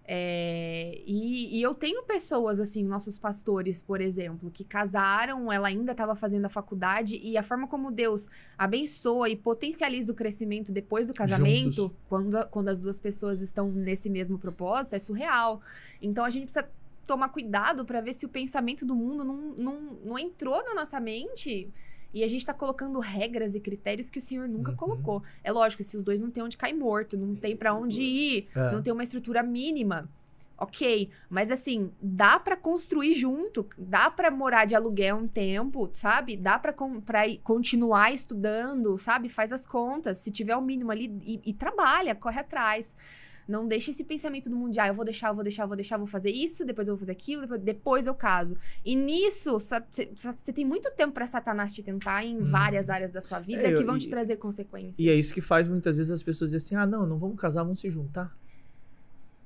É, e, e, eu tenho pessoas, assim, nossos pastores, por exemplo, que casaram, ela ainda estava fazendo a faculdade, e a forma como Deus abençoa e potencializa o crescimento depois do casamento, quando, quando as duas pessoas estão nesse mesmo propósito, é surreal. Então a gente precisa tomar cuidado para ver se o pensamento do mundo não, não, não entrou na nossa mente e a gente está colocando regras e critérios que o senhor nunca uhum. colocou. É lógico, se os dois não tem onde cair morto, não tem para onde ir, é. não tem uma estrutura mínima. Ok, mas assim, dá para construir junto, dá para morar de aluguel um tempo, sabe? Dá para continuar estudando, sabe? Faz as contas, se tiver o mínimo ali e, e trabalha, corre atrás. Não deixa esse pensamento do mundo de, ah, eu vou deixar, eu vou deixar, eu vou deixar, eu vou fazer isso, depois eu vou fazer aquilo, depois, eu caso. E nisso, você tem muito tempo para Satanás te tentar em hum. várias áreas da sua é, vida é, que vão eu, te e, trazer consequências. E é isso que faz muitas vezes as pessoas dizerem assim: ah, não, não vamos casar, vamos se juntar.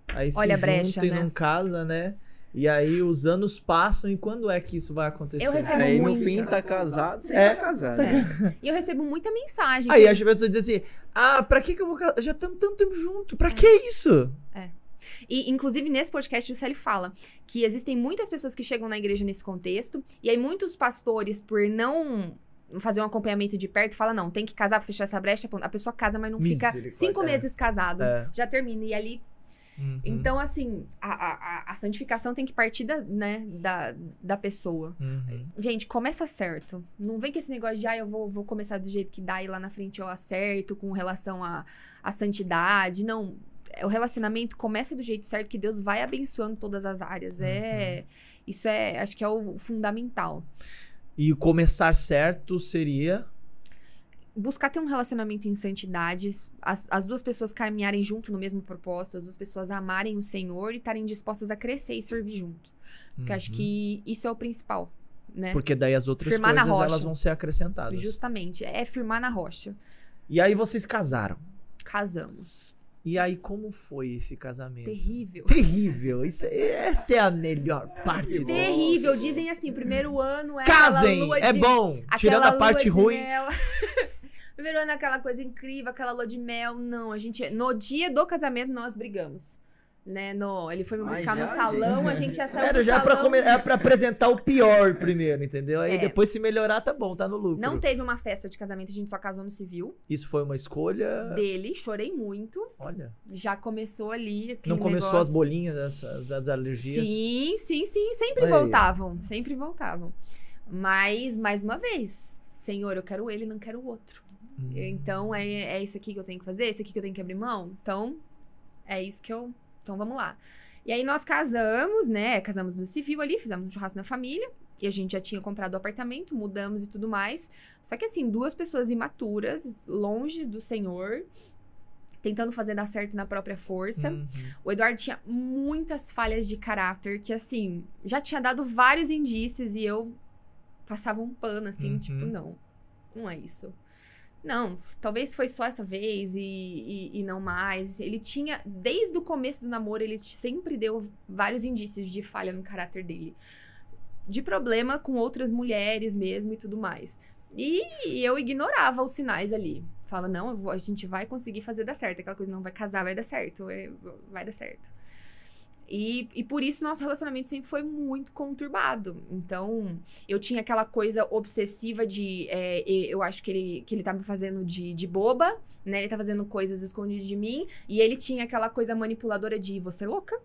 Aí Olha se a brecha, junta né? e não casa, né? E aí os anos passam e quando é que isso vai acontecer? Eu recebo muito. E no fim tá casado, você é, tá casado. É. Né? E eu recebo muita mensagem. Aí que... as pessoas dizem assim: ah, pra que, que eu vou casar? Já estamos tanto tempo junto, pra é. que isso? É. E, inclusive, nesse podcast, o Célio fala que existem muitas pessoas que chegam na igreja nesse contexto, e aí muitos pastores, por não fazer um acompanhamento de perto, fala, não, tem que casar pra fechar essa brecha, a pessoa casa, mas não fica cinco é. meses casado, é. já termina, e ali Uhum. Então, assim, a, a, a, santificação tem que partir da, né, da, da pessoa. Uhum. Gente, começa certo. Não vem com esse negócio de, ah, eu vou, vou começar do jeito que dá e lá na frente eu acerto com relação à a, a santidade. Não. É, o relacionamento começa do jeito certo que Deus vai abençoando todas as áreas. É, uhum. É. Isso é, acho que é o fundamental. E começar certo seria buscar ter um relacionamento em santidade, as, as duas pessoas caminharem junto no mesmo propósito, as duas pessoas amarem o Senhor e estarem dispostas a crescer e servir juntos. Porque uhum. acho que isso é o principal, né? Porque daí as outras firmar coisas elas vão ser acrescentadas. Justamente, é firmar na rocha. E aí vocês casaram? Casamos. E aí, como foi esse casamento? Terrível. Terrível. Isso, é, essa é a melhor parte. Terrível. Dizem assim, primeiro ano é Casem! Lua é de... é bom! Tirando a parte ruim. [LAUGHS] Primeiro ano aquela coisa incrível, aquela lua de mel. Não, a gente. É, no dia do casamento, nós brigamos né? No, ele foi me buscar já, no salão, gente. a gente já saiu Era já salão. era pra apresentar o pior primeiro, entendeu? Aí é. depois se melhorar, tá bom, tá no lucro. Não teve uma festa de casamento, a gente só casou no civil. Isso foi uma escolha... Dele, chorei muito. Olha. Já começou ali Não começou negócio. as bolinhas, as, as, as, alergias? Sim, sim, sim, sempre Aí. voltavam, sempre voltavam. Mas, mais uma vez, senhor, eu quero ele, não quero o outro. Hum. Então, é, é isso aqui que eu tenho que fazer? É isso aqui que eu tenho que abrir mão? Então, é isso que eu. Então, vamos lá. E aí, nós casamos, né? Casamos no civil ali, fizemos um churrasco na família. E a gente já tinha comprado o apartamento, mudamos e tudo mais. Só que, assim, duas pessoas imaturas, longe do Senhor, tentando fazer dar certo na própria força. Uhum. O Eduardo tinha muitas falhas de caráter que, assim, já tinha dado vários indícios e eu passava um pano, assim, tipo, uhum. tipo, não, não é isso não, talvez foi só essa vez e, e, e, não mais. Ele tinha, desde o começo do namoro, ele sempre deu vários indícios de falha no caráter dele. De problema com outras mulheres mesmo e tudo mais. E eu ignorava os sinais ali. Falava, não, a gente vai conseguir fazer dar certo. Aquela coisa, não, vai casar, vai dar certo. É, vai dar certo. E, e por isso nosso relacionamento sempre foi muito conturbado. Então, eu tinha aquela coisa obsessiva de. É, eu acho que ele, que ele tá me fazendo de, de boba, né? Ele tá fazendo coisas escondidas de mim. E ele tinha aquela coisa manipuladora de você é louca.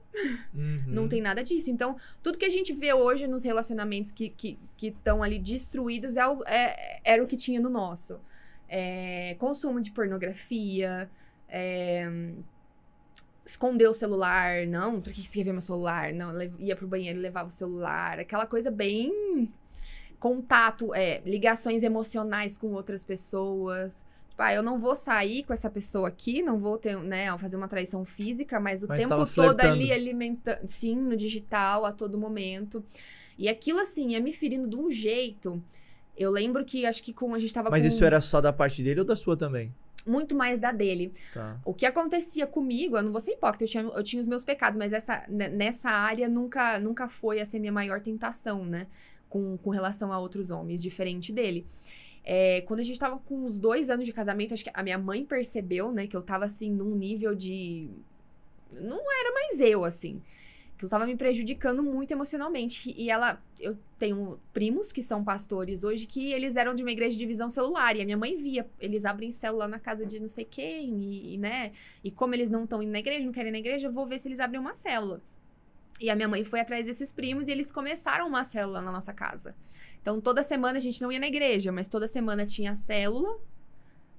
Uhum. Não tem nada disso. Então, tudo que a gente vê hoje nos relacionamentos que estão que, que ali destruídos é o, é, era o que tinha no nosso. É, consumo de pornografia. É, esconder o celular, não, por que você quer ver meu celular? Não, ia pro banheiro e levava o celular. Aquela coisa bem contato, é, ligações emocionais com outras pessoas. Tipo, ah, eu não vou sair com essa pessoa aqui, não vou ter, né, fazer uma traição física, mas o mas tempo todo flertando. ali alimentando, sim, no digital, a todo momento. E aquilo, assim, ia me ferindo de um jeito. Eu lembro que, acho que com a gente tava Mas com... isso era só da parte dele ou da sua também? muito mais da dele. Tá. O que acontecia comigo, eu não vou ser hipócrita, eu tinha, eu tinha os meus pecados, mas essa, né, nessa área nunca, nunca foi essa assim, minha maior tentação, né? Com, com relação a outros homens, diferente dele. É, quando a gente tava com uns dois anos de casamento, acho que a minha mãe percebeu, né, que eu tava assim, num nível de. Não era mais eu, assim aquilo estava me prejudicando muito emocionalmente. E ela, eu tenho primos que são pastores hoje que eles eram de uma igreja de divisão celular e a minha mãe via, eles abrem célula na casa de não sei quem e, e né? E como eles não estão indo na igreja, não querem ir na igreja, eu vou ver se eles abrem uma célula. E a minha mãe foi atrás desses primos e eles começaram uma célula na nossa casa. Então toda semana a gente não ia na igreja, mas toda semana tinha a célula,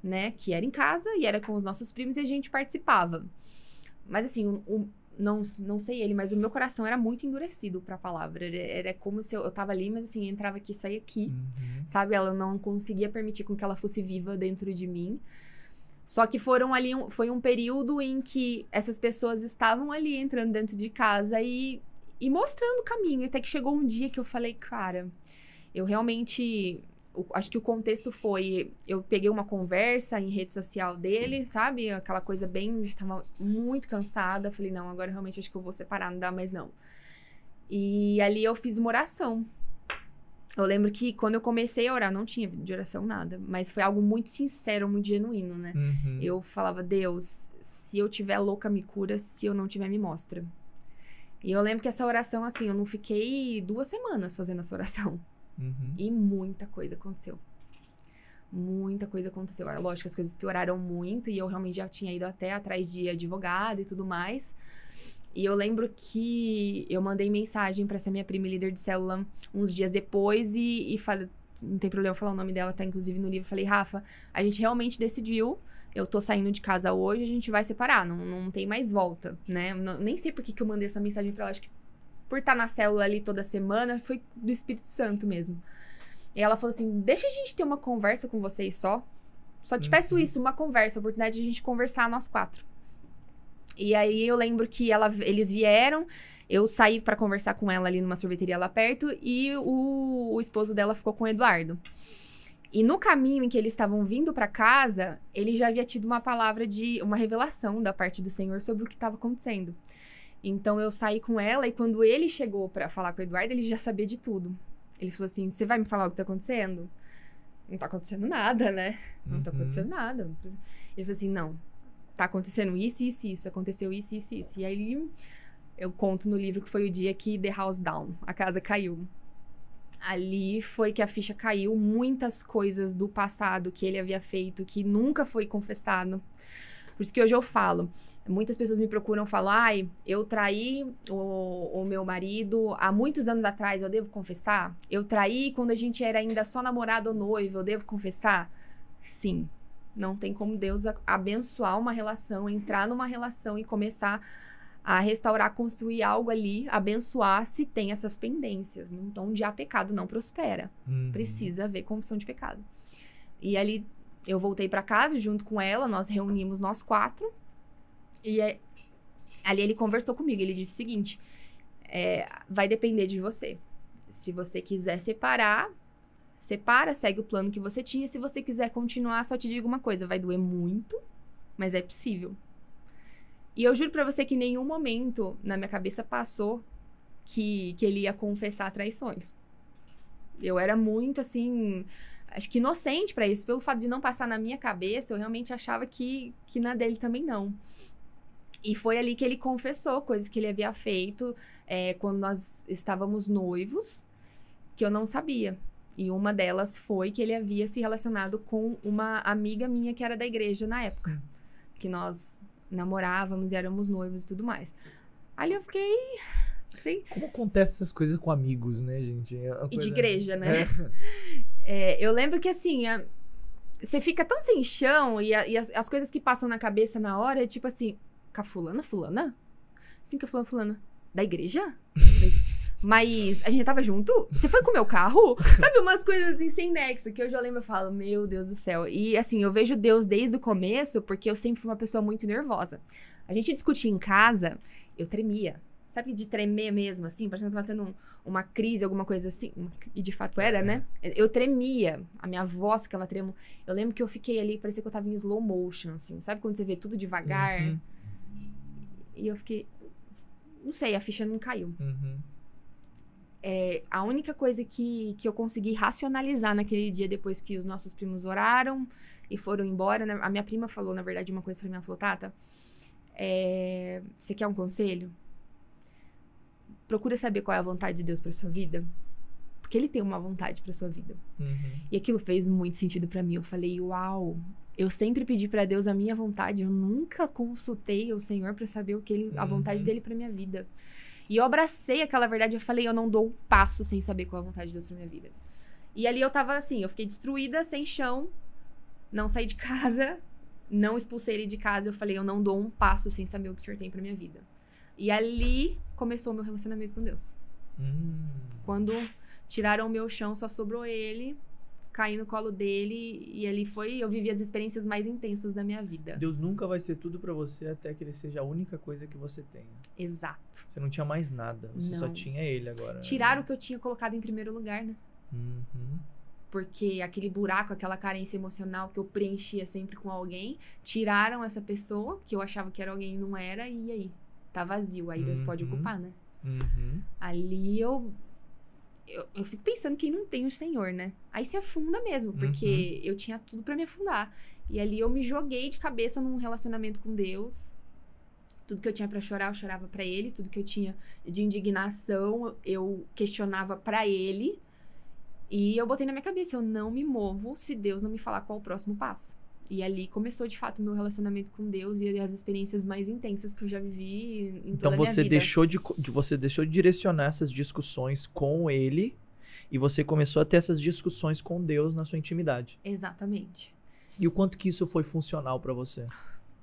né, que era em casa e era com os nossos primos e a gente participava. Mas assim, o não, não sei ele, mas o meu coração era muito endurecido para a palavra. Era, era, como se eu, eu tava ali, mas assim, entrava aqui, saía aqui, uhum. sabe? Ela não conseguia permitir com que ela fosse viva dentro de mim. Só que foram ali, um, foi um período em que essas pessoas estavam ali entrando dentro de casa e, e mostrando o caminho. Até que chegou um dia que eu falei, cara, eu realmente o, acho que o contexto foi. Eu peguei uma conversa em rede social dele, sabe? Aquela coisa bem. Tava muito cansada. Falei, não, agora realmente acho que eu vou separar, não dá mais não. E ali eu fiz uma oração. Eu lembro que quando eu comecei a orar, não tinha de oração, nada. Mas foi algo muito sincero, muito genuíno, né? Uhum. Eu falava, Deus, se eu tiver louca, me cura. Se eu não tiver, me mostra. E eu lembro que essa oração, assim, eu não fiquei duas semanas fazendo essa oração. Uhum. E muita coisa aconteceu. Muita coisa aconteceu. É lógico que as coisas pioraram muito e eu realmente já tinha ido até atrás de advogado e tudo mais. E eu lembro que eu mandei mensagem para essa minha prima líder de célula uns dias depois e, e falei, não tem problema falar o nome dela, tá inclusive no livro. Falei, Rafa, a gente realmente decidiu. Eu tô saindo de casa hoje, a gente vai separar, não, não tem mais volta, né? Não, nem sei por que, que eu mandei essa mensagem pra ela, acho que por estar tá na célula ali toda semana, foi do Espírito Santo mesmo. E ela falou assim: deixa a gente ter uma conversa com vocês só. Só te uhum. peço isso, uma conversa, oportunidade de a gente conversar nós quatro. E aí eu lembro que ela, eles vieram, eu saí para conversar com ela ali numa sorveteria lá perto e o, o, esposo dela ficou com o Eduardo. E no caminho em que eles estavam vindo para casa, ele já havia tido uma palavra de uma revelação da parte do Senhor sobre o que estava acontecendo. Então eu saí com ela e quando ele chegou para falar com o Eduardo, ele já sabia de tudo. Ele falou assim: "Você vai me falar o que tá acontecendo?" Não tá acontecendo nada, né? Não tá uhum. tá acontecendo nada. Ele falou assim: "Não, tá acontecendo isso, isso, isso, aconteceu isso, isso, isso". E aí eu conto no livro que foi o dia que The House Down, a casa caiu. Ali foi que a ficha caiu, muitas coisas do passado que ele havia feito que nunca foi confessado por isso que hoje eu falo. Muitas pessoas me procuram falam, ai, eu traí o, o meu marido há muitos anos atrás, eu devo confessar? Eu traí quando a gente era ainda só namorado ou noivo, eu devo confessar? Sim. Não tem como Deus abençoar uma relação, entrar numa relação e começar a restaurar, construir algo ali, abençoar se tem essas pendências. Então, onde há pecado, não prospera. Uhum. Precisa ver confissão de pecado. E ali eu voltei para casa junto com ela, nós reunimos nós quatro. E é, ali ele conversou comigo, ele disse o seguinte: é, vai depender de você. Se você quiser separar, separa, segue o plano que você tinha. Se você quiser continuar, só te digo uma coisa: vai doer muito, mas é possível. E eu juro para você que nenhum momento na minha cabeça passou que, que ele ia confessar traições. Eu era muito assim acho que inocente para isso, pelo fato de não passar na minha cabeça, eu realmente achava que, que na dele também não. E foi ali que ele confessou coisas que ele havia feito é, quando nós estávamos noivos, que eu não sabia. E uma delas foi que ele havia se relacionado com uma amiga minha que era da igreja na época, que nós namorávamos e éramos noivos e tudo mais. Ali eu fiquei. Sim. Como acontece essas coisas com amigos, né, gente? É e de igreja, né? É. [LAUGHS] É, eu lembro que assim. A, você fica tão sem chão e, a, e as, as, coisas que passam na cabeça na hora é tipo assim, cafulana, fulana? fulana assim que a fulana. fulana Da igreja? [LAUGHS] Mas a gente tava junto? Você foi com o meu carro? [LAUGHS] Sabe, umas coisas assim sem nexo, que hoje eu lembro e falo, meu Deus do céu. E assim, eu vejo Deus desde o começo, porque eu sempre fui uma pessoa muito nervosa. A gente discutia em casa, eu tremia. Sabe de tremer mesmo, assim? Parecendo que eu tava tendo um, uma crise, alguma coisa assim. E de fato era, né? Eu tremia. A minha voz ela tremo. Eu lembro que eu fiquei ali, parecia que eu tava em slow motion, assim. Sabe quando você vê tudo devagar? Uhum. E eu fiquei... Não sei, a ficha não caiu. Uhum. É, a única coisa que, que eu consegui racionalizar naquele dia, depois que os nossos primos oraram e foram embora, né? a minha prima falou, na verdade, uma coisa pra mim. Ela falou, Tata, é, você quer um conselho? procura saber qual é a vontade de Deus para sua vida. Porque ele tem uma vontade para sua vida. Uhum. E aquilo fez muito sentido para mim. Eu falei, uau, eu sempre pedi para Deus a minha vontade, eu nunca consultei o Senhor para saber o que ele, a vontade uhum. dele para minha vida. E eu abracei aquela verdade, eu falei, eu não dou um passo sem saber qual é a vontade de Deus para minha vida. E ali eu tava assim, eu fiquei destruída, sem chão, não saí de [LAUGHS] casa, não expulsei ele de casa, eu falei, eu não dou um passo sem saber o que o Senhor tem para minha vida. E ali começou o meu relacionamento com Deus. Hum. Quando tiraram o meu chão, só sobrou ele. Caí no colo dele e ele foi. Eu vivi as experiências mais intensas da minha vida. Deus nunca vai ser tudo para você até que ele seja a única coisa que você tenha. Exato. Você não tinha mais nada, você não. só tinha ele agora. Né? Tiraram né? o que eu tinha colocado em primeiro lugar, né? Uhum. Porque aquele buraco, aquela carência emocional que eu preenchia sempre com alguém, tiraram essa pessoa que eu achava que era alguém e não era, e aí? tá vazio, aí Deus uhum. pode ocupar, né? Uhum. Ali eu, eu, eu fico pensando quem não tem o Senhor, né? Aí se afunda mesmo, uhum. porque uhum. eu tinha tudo para me afundar. E ali eu me joguei de cabeça num relacionamento com Deus. Tudo que eu tinha para chorar, eu chorava para ele, tudo que eu tinha de indignação, eu questionava para ele. E eu botei na minha cabeça, eu não me movo se Deus não me falar qual o próximo passo. E ali começou de fato o meu relacionamento com Deus e as experiências mais intensas que eu já vivi em toda Então você deixou de, você deixou de direcionar essas discussões com ele e você começou a ter essas discussões com Deus na sua intimidade. Exatamente. E o quanto que isso foi funcional para você?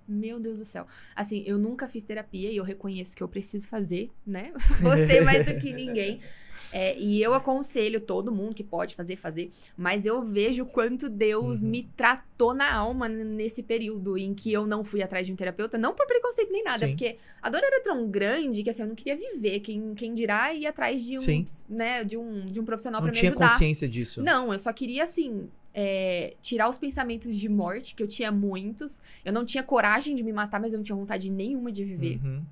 Meu Deus do céu. Assim, eu nunca fiz terapia e eu reconheço que eu preciso fazer, né? [LAUGHS] Você mais do que ninguém. É, e eu aconselho todo mundo que pode fazer, fazer. Mas eu vejo quanto Deus uhum. me tratou na alma nesse período em que eu não fui atrás de um terapeuta. Não por preconceito nem nada, Sim. porque a dor era tão grande que assim, eu não queria viver. Quem, quem dirá ir atrás de um, Sim. né, de um, de um profissional para me ajudar. Não tinha consciência disso. Não, eu só queria, assim, é, tirar os pensamentos de morte, que eu tinha muitos. Eu não tinha coragem de me matar, mas eu não tinha vontade nenhuma de viver. Uhum.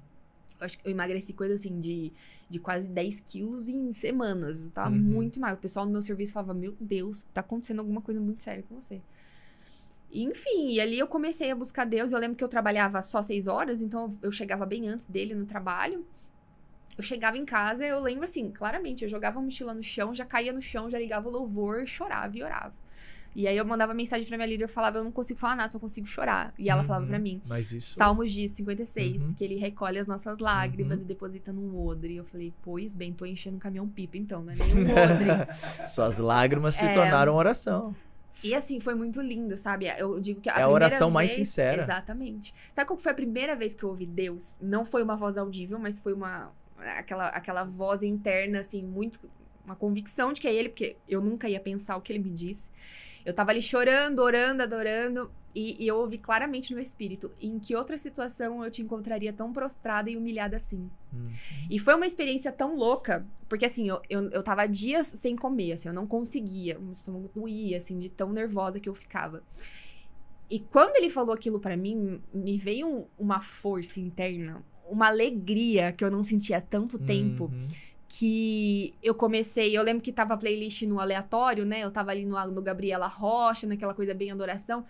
Eu, acho, eu emagreci coisa assim de de quase 10 quilos em semanas. Eu tava uhum. muito mal. O pessoal no meu serviço falava: Meu Deus, tá acontecendo alguma coisa muito séria com você. E, enfim, e ali eu comecei a buscar Deus. Eu lembro que eu trabalhava só seis horas, então eu chegava bem antes dele no trabalho. Eu chegava em casa, eu lembro assim, claramente, eu jogava a mochila no chão, já caía no chão, já ligava o louvor, chorava e orava. E aí eu mandava mensagem pra minha líder, eu falava, eu não consigo falar nada, só consigo chorar. E ela uhum, falava pra mim, mas isso... Salmos de 56, uhum. que ele recolhe as nossas lágrimas uhum. e deposita num odre. Eu falei, pois bem, tô enchendo um caminhão pipa então, não é nenhum odre. [LAUGHS] Suas lágrimas é... se tornaram oração. E assim, foi muito lindo, sabe? Eu digo que a É a oração vez... mais sincera. Exatamente. Sabe qual foi a primeira vez que eu ouvi Deus? Não foi uma voz audível, mas foi uma... Aquela, aquela voz interna, assim, muito... Uma convicção de que é ele, porque eu nunca ia pensar o que ele me disse. Eu tava ali chorando, orando, adorando. E, e, eu ouvi claramente no espírito em que outra situação eu te encontraria tão prostrada e humilhada assim. Uhum. E foi uma experiência tão louca, porque assim, eu, eu, eu tava dias sem comer, assim, eu não conseguia, o estômago doía, assim, de tão nervosa que eu ficava. E quando ele falou aquilo para mim, me veio um, uma força interna, uma alegria que eu não sentia há tanto tempo. Uhum que eu comecei, eu lembro que tava a playlist no aleatório, né? Eu tava ali no, no Gabriela Rocha, naquela coisa bem adoração.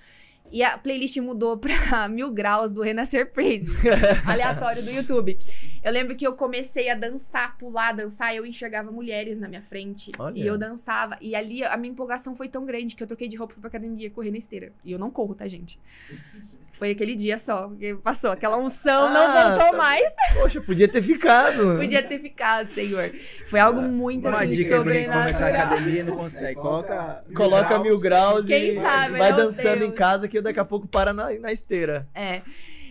E a playlist mudou [LAUGHS] pra Mil Graus do Renascer Praise, [LAUGHS] aleatório do YouTube. Eu lembro que eu comecei a dançar, pular, dançar, eu enxergava mulheres na minha frente. Olha. E eu dançava. E ali a minha empolgação foi tão grande que eu troquei de roupa e fui pra academia correr na esteira. E eu não corro, tá, gente? Foi aquele dia só, passou aquela unção, ah, não voltou tá... mais. Poxa, podia ter ficado. podia ter ficado, senhor. Foi algo muito Uma assim, dica pra começar a academia não consegue. Coloca, mil coloca graus. mil graus, e sabe, vai dançando Deus. em casa que daqui a pouco para na, na esteira. É.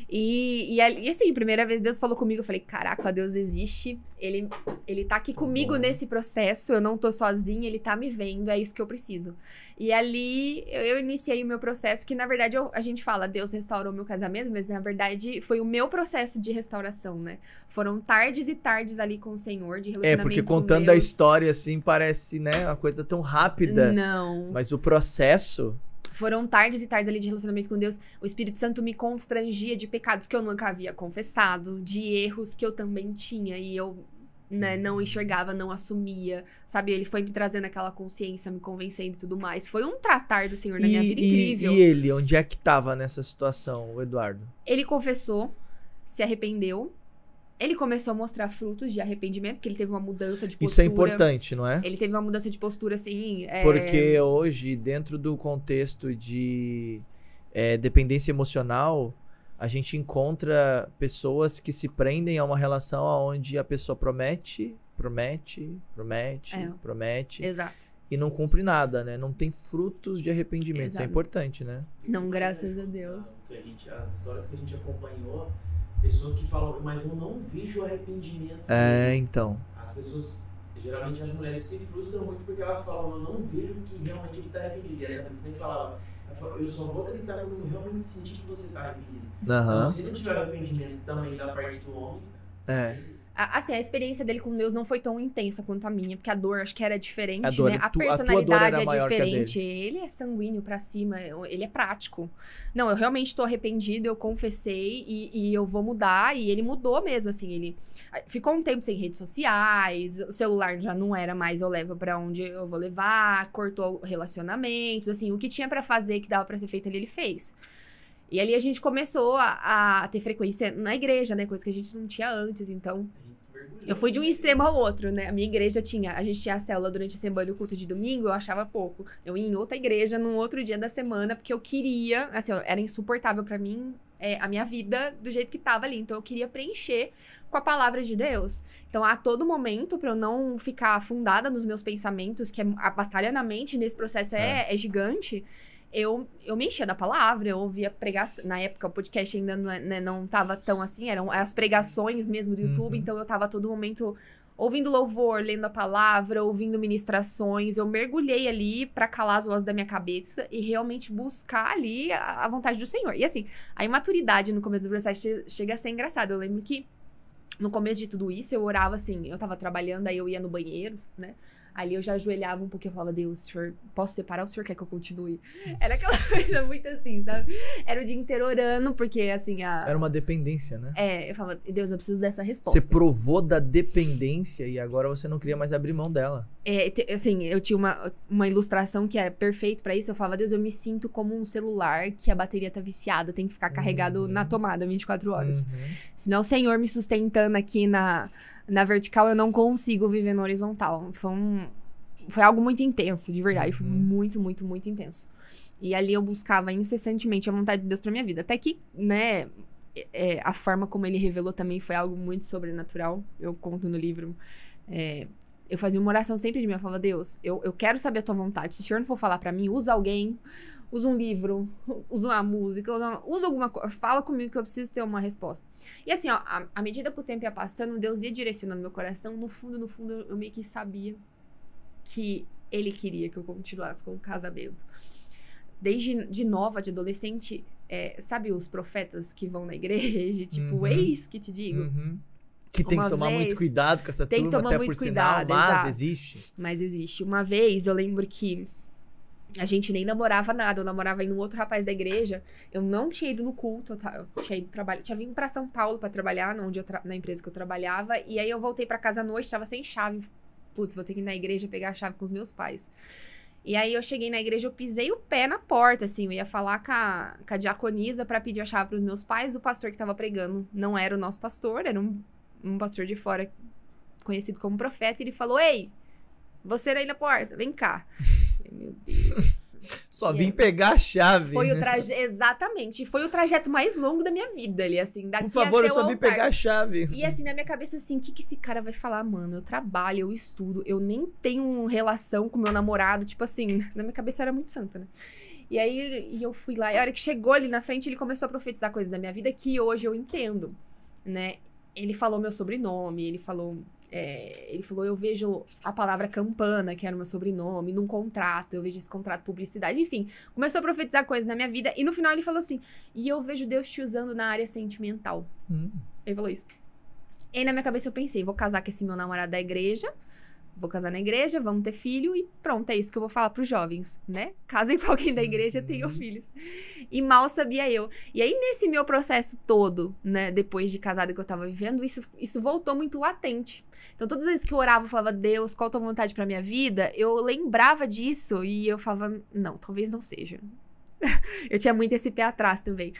E, e, e, assim, primeira vez Deus falou comigo, eu falei, caraca, Deus existe, ele, ele tá aqui comigo Bom. nesse processo, eu não tô sozinha, ele tá me vendo, é isso que eu preciso. E ali eu, eu iniciei o meu processo, que na verdade eu, a gente fala, Deus restaurou meu casamento, mas na verdade foi o meu processo de restauração, né? Foram tardes e tardes ali com o Senhor, de relacionamento É, porque contando a história assim, parece, né, uma coisa tão rápida. Não. Mas o processo foram tardes e tardes ali de relacionamento com Deus. O Espírito Santo me constrangia de pecados que eu nunca havia confessado, de erros que eu também tinha e eu né, não uhum. enxergava, não assumia, sabe? Ele foi me trazendo aquela consciência, me convencendo e tudo mais. Foi um tratar do Senhor na e, minha vida e, incrível. E ele, onde é que estava nessa situação, o Eduardo? Ele confessou, se arrependeu, ele começou a mostrar frutos de arrependimento, porque ele teve uma mudança de postura. Isso é importante, não é? Ele teve uma mudança de postura, assim. É... Porque hoje, dentro do contexto de é, dependência emocional, a gente encontra pessoas que se prendem a uma relação onde a pessoa promete, promete, promete, é. promete. Exato. E não cumpre nada, né? Não tem frutos de arrependimento. Exato. Isso é importante, né? Não, graças a Deus. As histórias que a gente acompanhou Pessoas que falam, mas eu não vejo arrependimento. É, então. As pessoas, geralmente as mulheres se frustram muito porque elas falam, eu não vejo que realmente ele está arrependido. E nem falavam, eu só vou acreditar quando eu realmente sentir que você está arrependido. Uhum. Então, se não tiver arrependimento também da parte do homem, é. A, assim, a experiência dele com Deus não foi tão intensa quanto a minha, porque a dor acho que era diferente, a dor, né? A tu, personalidade é a é diferente. Ele é sanguíneo para cima, ele é prático. Não, eu realmente tô arrependido eu confessei e, e, eu vou mudar. E ele mudou mesmo, assim, ele ficou um tempo sem redes sociais, o celular já não era mais eu levo para onde eu vou levar, cortou relacionamentos, assim, o que tinha para fazer que dava para ser feito ali, ele fez. E ali a gente começou a, a, ter frequência na igreja, né? Coisa que a gente não tinha antes, então. Eu fui de um extremo ao outro, né? A minha igreja tinha, a gente tinha a célula durante a semana e o culto de domingo, eu achava pouco. Eu ia em outra igreja num outro dia da semana, porque eu queria, assim, era insuportável para mim é, a minha vida do jeito que tava ali. Então eu queria preencher com a palavra de Deus. Então a todo momento, para eu não ficar afundada nos meus pensamentos, que é a batalha na mente nesse processo é, é. é gigante eu, eu me enchia da palavra, eu ouvia pregação. Na época, o podcast ainda não, é, né, não tava tão assim, eram as pregações mesmo do YouTube, uhum. então eu tava todo momento ouvindo louvor, lendo a palavra, ouvindo ministrações. Eu mergulhei ali para calar as vozes da minha cabeça e realmente buscar ali a, a vontade do Senhor. E assim, a imaturidade no começo do processo chega a ser engraçada. Eu lembro que no começo de tudo isso, eu orava assim, eu tava trabalhando, aí eu ia no banheiro, né? Ali eu já ajoelhava um pouquinho e falava, Deus, senhor, posso separar? O senhor quer que eu continue? Era aquela [LAUGHS] coisa muito assim, sabe? Era o dia inteiro orando, porque assim. A... Era uma dependência, né? É, eu falava, Deus, eu preciso dessa resposta. Você provou da dependência e agora você não queria mais abrir mão dela. É, assim, eu tinha uma, uma ilustração que era perfeita para isso. Eu falava, Deus, eu me sinto como um celular que a bateria tá viciada, tem que ficar carregado uhum. na tomada 24 horas. Uhum. Senão é o Senhor me sustentando aqui na na vertical eu não consigo viver no horizontal. Foi, um, foi algo muito intenso, de verdade. Foi uhum. muito, muito, muito intenso. E ali eu buscava incessantemente a vontade de Deus para minha vida. Até que, né, é, é, a forma como ele revelou também foi algo muito sobrenatural. Eu conto no livro. É, eu fazia uma oração sempre de mim. Eu falava, Deus, eu, eu quero saber a tua vontade. Se o senhor não for falar para mim, usa alguém, usa um livro, [LAUGHS] usa uma música, usa, uma, usa alguma coisa, fala comigo que eu preciso ter uma resposta. E assim, ó, à medida que o tempo ia passando, Deus ia direcionando meu coração. No fundo, no fundo, eu meio que sabia que ele queria que eu continuasse com o casamento. Desde de nova, de adolescente, é, sabe os profetas que vão na igreja? [LAUGHS] Tipo, uhum. eis que te digo. Uhum que tem que tomar vez, muito cuidado com essa tem turma, que tomar até muito por cuidado, sinal, mas exato. existe. Mas existe. Uma vez eu lembro que a gente nem namorava nada, eu namorava em um outro rapaz da igreja. Eu não tinha ido no culto, eu, eu tinha ido trabalhar, tinha vindo para São Paulo para trabalhar, onde tra na empresa que eu trabalhava, e aí eu voltei para casa à noite, tava sem chave. Putz, vou ter que ir na igreja pegar a chave com os meus pais. E aí eu cheguei na igreja, eu pisei o pé na porta, assim, eu ia falar com a, com a diaconisa para pedir a chave pros meus pais, o pastor que tava pregando não era o nosso pastor, era um um pastor de fora conhecido como profeta, e ele falou: Ei, você aí na porta, vem cá. [LAUGHS] Meu Deus. Só vim é. pegar a chave. Foi né? o Exatamente. Foi o trajeto mais longo da minha vida ali, assim. Daqui Por favor, eu só vim pegar a chave. E assim, na minha cabeça, assim, o que, que esse cara vai falar, mano? Eu trabalho, eu estudo, eu nem tenho relação com meu namorado. Tipo assim, na minha cabeça eu era muito santa, né? E aí e eu fui lá, e a hora que chegou ali na frente, ele começou a profetizar coisas da minha vida que hoje eu entendo, né? ele falou meu sobrenome, ele falou. É, ele falou, eu vejo a palavra campana, que era o meu sobrenome, num contrato, eu vejo esse contrato publicidade, enfim. Começou a profetizar coisas na minha vida, e no final ele falou assim: e eu vejo Deus te usando na área sentimental. Hum. Ele falou isso. E aí, na minha cabeça eu pensei, vou casar com esse meu namorado da igreja, vou casar na igreja, vamos ter filho e pronto, é isso que eu vou falar para os jovens, né? Casem com alguém da igreja, tenham uhum. filhos. E mal sabia eu. E aí nesse meu processo todo, né, depois de casada que eu estava vivendo, isso isso voltou muito latente. Então todas as vezes que eu orava, eu falava: "Deus, qual a tua vontade para minha vida?", eu lembrava disso e eu falava: "Não, talvez não seja". [LAUGHS] eu tinha muito esse pé atrás também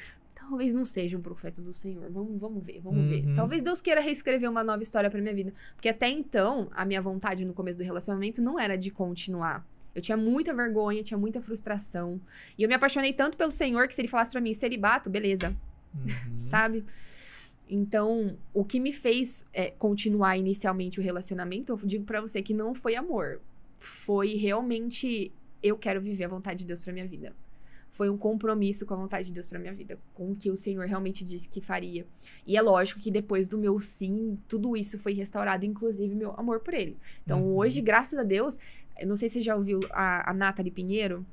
talvez não seja um profeta do Senhor. Vamos, vamos ver, vamos uhum. ver. Talvez Deus queira reescrever uma nova história para minha vida. Porque até então, a minha vontade no começo do relacionamento não era de continuar. Eu tinha muita vergonha, tinha muita frustração. E eu me apaixonei tanto pelo Senhor que se ele falasse para mim celibato, beleza. Uhum. [LAUGHS] Sabe? Então, o que me fez é, continuar inicialmente o relacionamento, eu digo para você que não foi amor. Foi realmente eu quero viver a vontade de Deus para minha vida foi um compromisso com a vontade de Deus para minha vida, com o que o Senhor realmente disse que faria. E é lógico que depois do meu sim, tudo isso foi restaurado, inclusive meu amor por ele. Então uhum. hoje, graças a Deus, eu não sei se você já ouviu a, a Nathalie Pinheiro.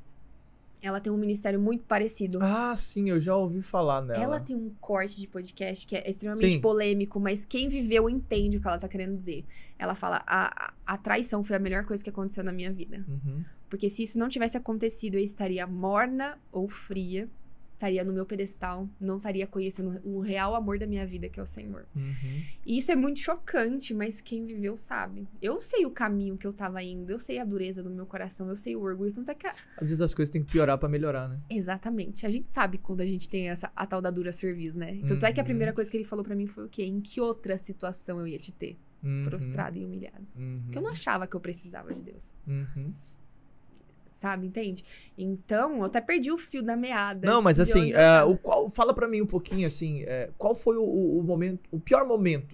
Ela tem um ministério muito parecido. Ah, sim, eu já ouvi falar nela. Ela tem um corte de podcast que é extremamente sim. polêmico, mas quem viveu entende o que ela tá querendo dizer. Ela fala: a, a traição foi a melhor coisa que aconteceu na minha vida. Uhum. Porque se isso não tivesse acontecido, eu estaria morna ou fria, estaria no meu pedestal, não estaria conhecendo o real amor da minha vida, que é o Senhor. Uhum. E isso é muito chocante, mas quem viveu sabe. Eu sei o caminho que eu tava indo, eu sei a dureza do meu coração, eu sei o orgulho, tanto é que... A... Às vezes as coisas têm que piorar para melhorar, né? Exatamente. A gente sabe quando a gente tem essa, a tal da dura serviço, né? Tanto uhum. é que a uhum. primeira coisa que ele falou para mim foi o quê? Em que outra situação eu ia te ter? Uhum. Prostrada e humilhada. Porque eu não uhum. achava que eu precisava de Deus. Uhum sabe? Entende? Então, eu até perdi o fio da meada. Não, mas assim, então, é, o qual, fala para mim um pouquinho assim, é, qual foi o, o, momento, o pior momento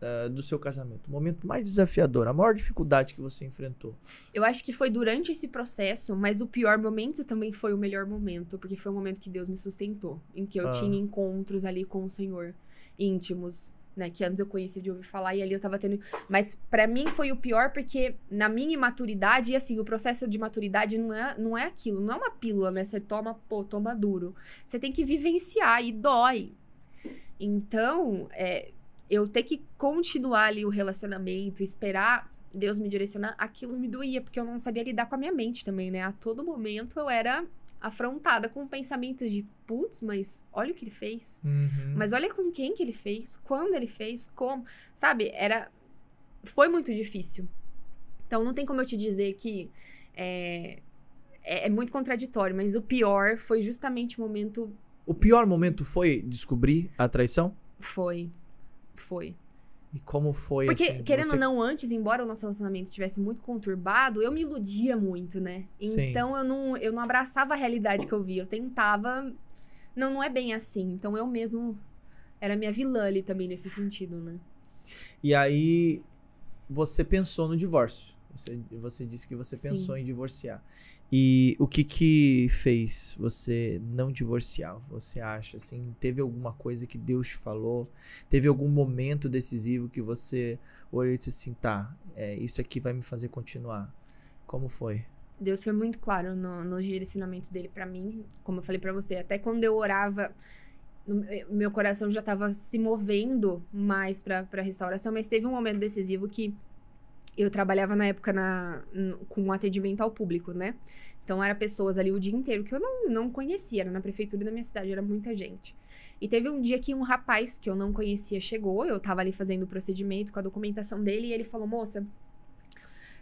uh, do seu casamento? O momento mais desafiador, a maior dificuldade que você enfrentou? Eu acho que foi durante esse processo, mas o pior momento também foi o melhor momento, porque foi o momento que Deus me sustentou, em que eu ah. tinha encontros ali com o Senhor íntimos né? Que antes eu conhecia de ouvir falar e ali eu tava tendo. Mas para mim foi o pior porque na minha imaturidade, e assim, o processo de maturidade não é, não é aquilo, não é uma pílula, né? Você toma, pô, toma duro. Você tem que vivenciar e dói. Então, é, eu ter que continuar ali o relacionamento, esperar Deus me direcionar, aquilo me doía, porque eu não sabia lidar com a minha mente também, né? A todo momento eu era afrontada com o pensamento de putz, mas olha o que ele fez. Uhum. Mas olha com quem que ele fez, quando ele fez, como. Sabe, era. Foi muito difícil. Então não tem como eu te dizer que. É, é, é muito contraditório, mas o pior foi justamente o momento. O pior momento foi descobrir a traição? Foi. Foi. E como foi Porque, assim, querendo você... ou não, antes, embora o nosso relacionamento estivesse muito conturbado, eu me iludia muito, né? Então eu não, eu não abraçava a realidade que eu via. Eu tentava. Não, não é bem assim. Então eu mesmo era minha vilã ali também nesse sentido, né? E aí você pensou no divórcio. Você, você disse que você pensou Sim. em divorciar. E o que que fez você não divorciar? Você acha assim, teve alguma coisa que Deus te falou? Teve algum momento decisivo que você olhou e disse assim, tá, é, isso aqui vai me fazer continuar? Como foi? Deus foi muito claro no, no direcionamento dele para mim, como eu falei para você, até quando eu orava, no, eh, meu coração já estava se movendo mais para restauração, mas teve um momento decisivo que eu trabalhava na época na, com atendimento ao público, né? Então, eram pessoas ali o dia inteiro que eu não, não conhecia, era na prefeitura da minha cidade, era muita gente. E teve um dia que um rapaz que eu não conhecia chegou, eu tava ali fazendo o procedimento com a documentação dele, e ele falou: Moça,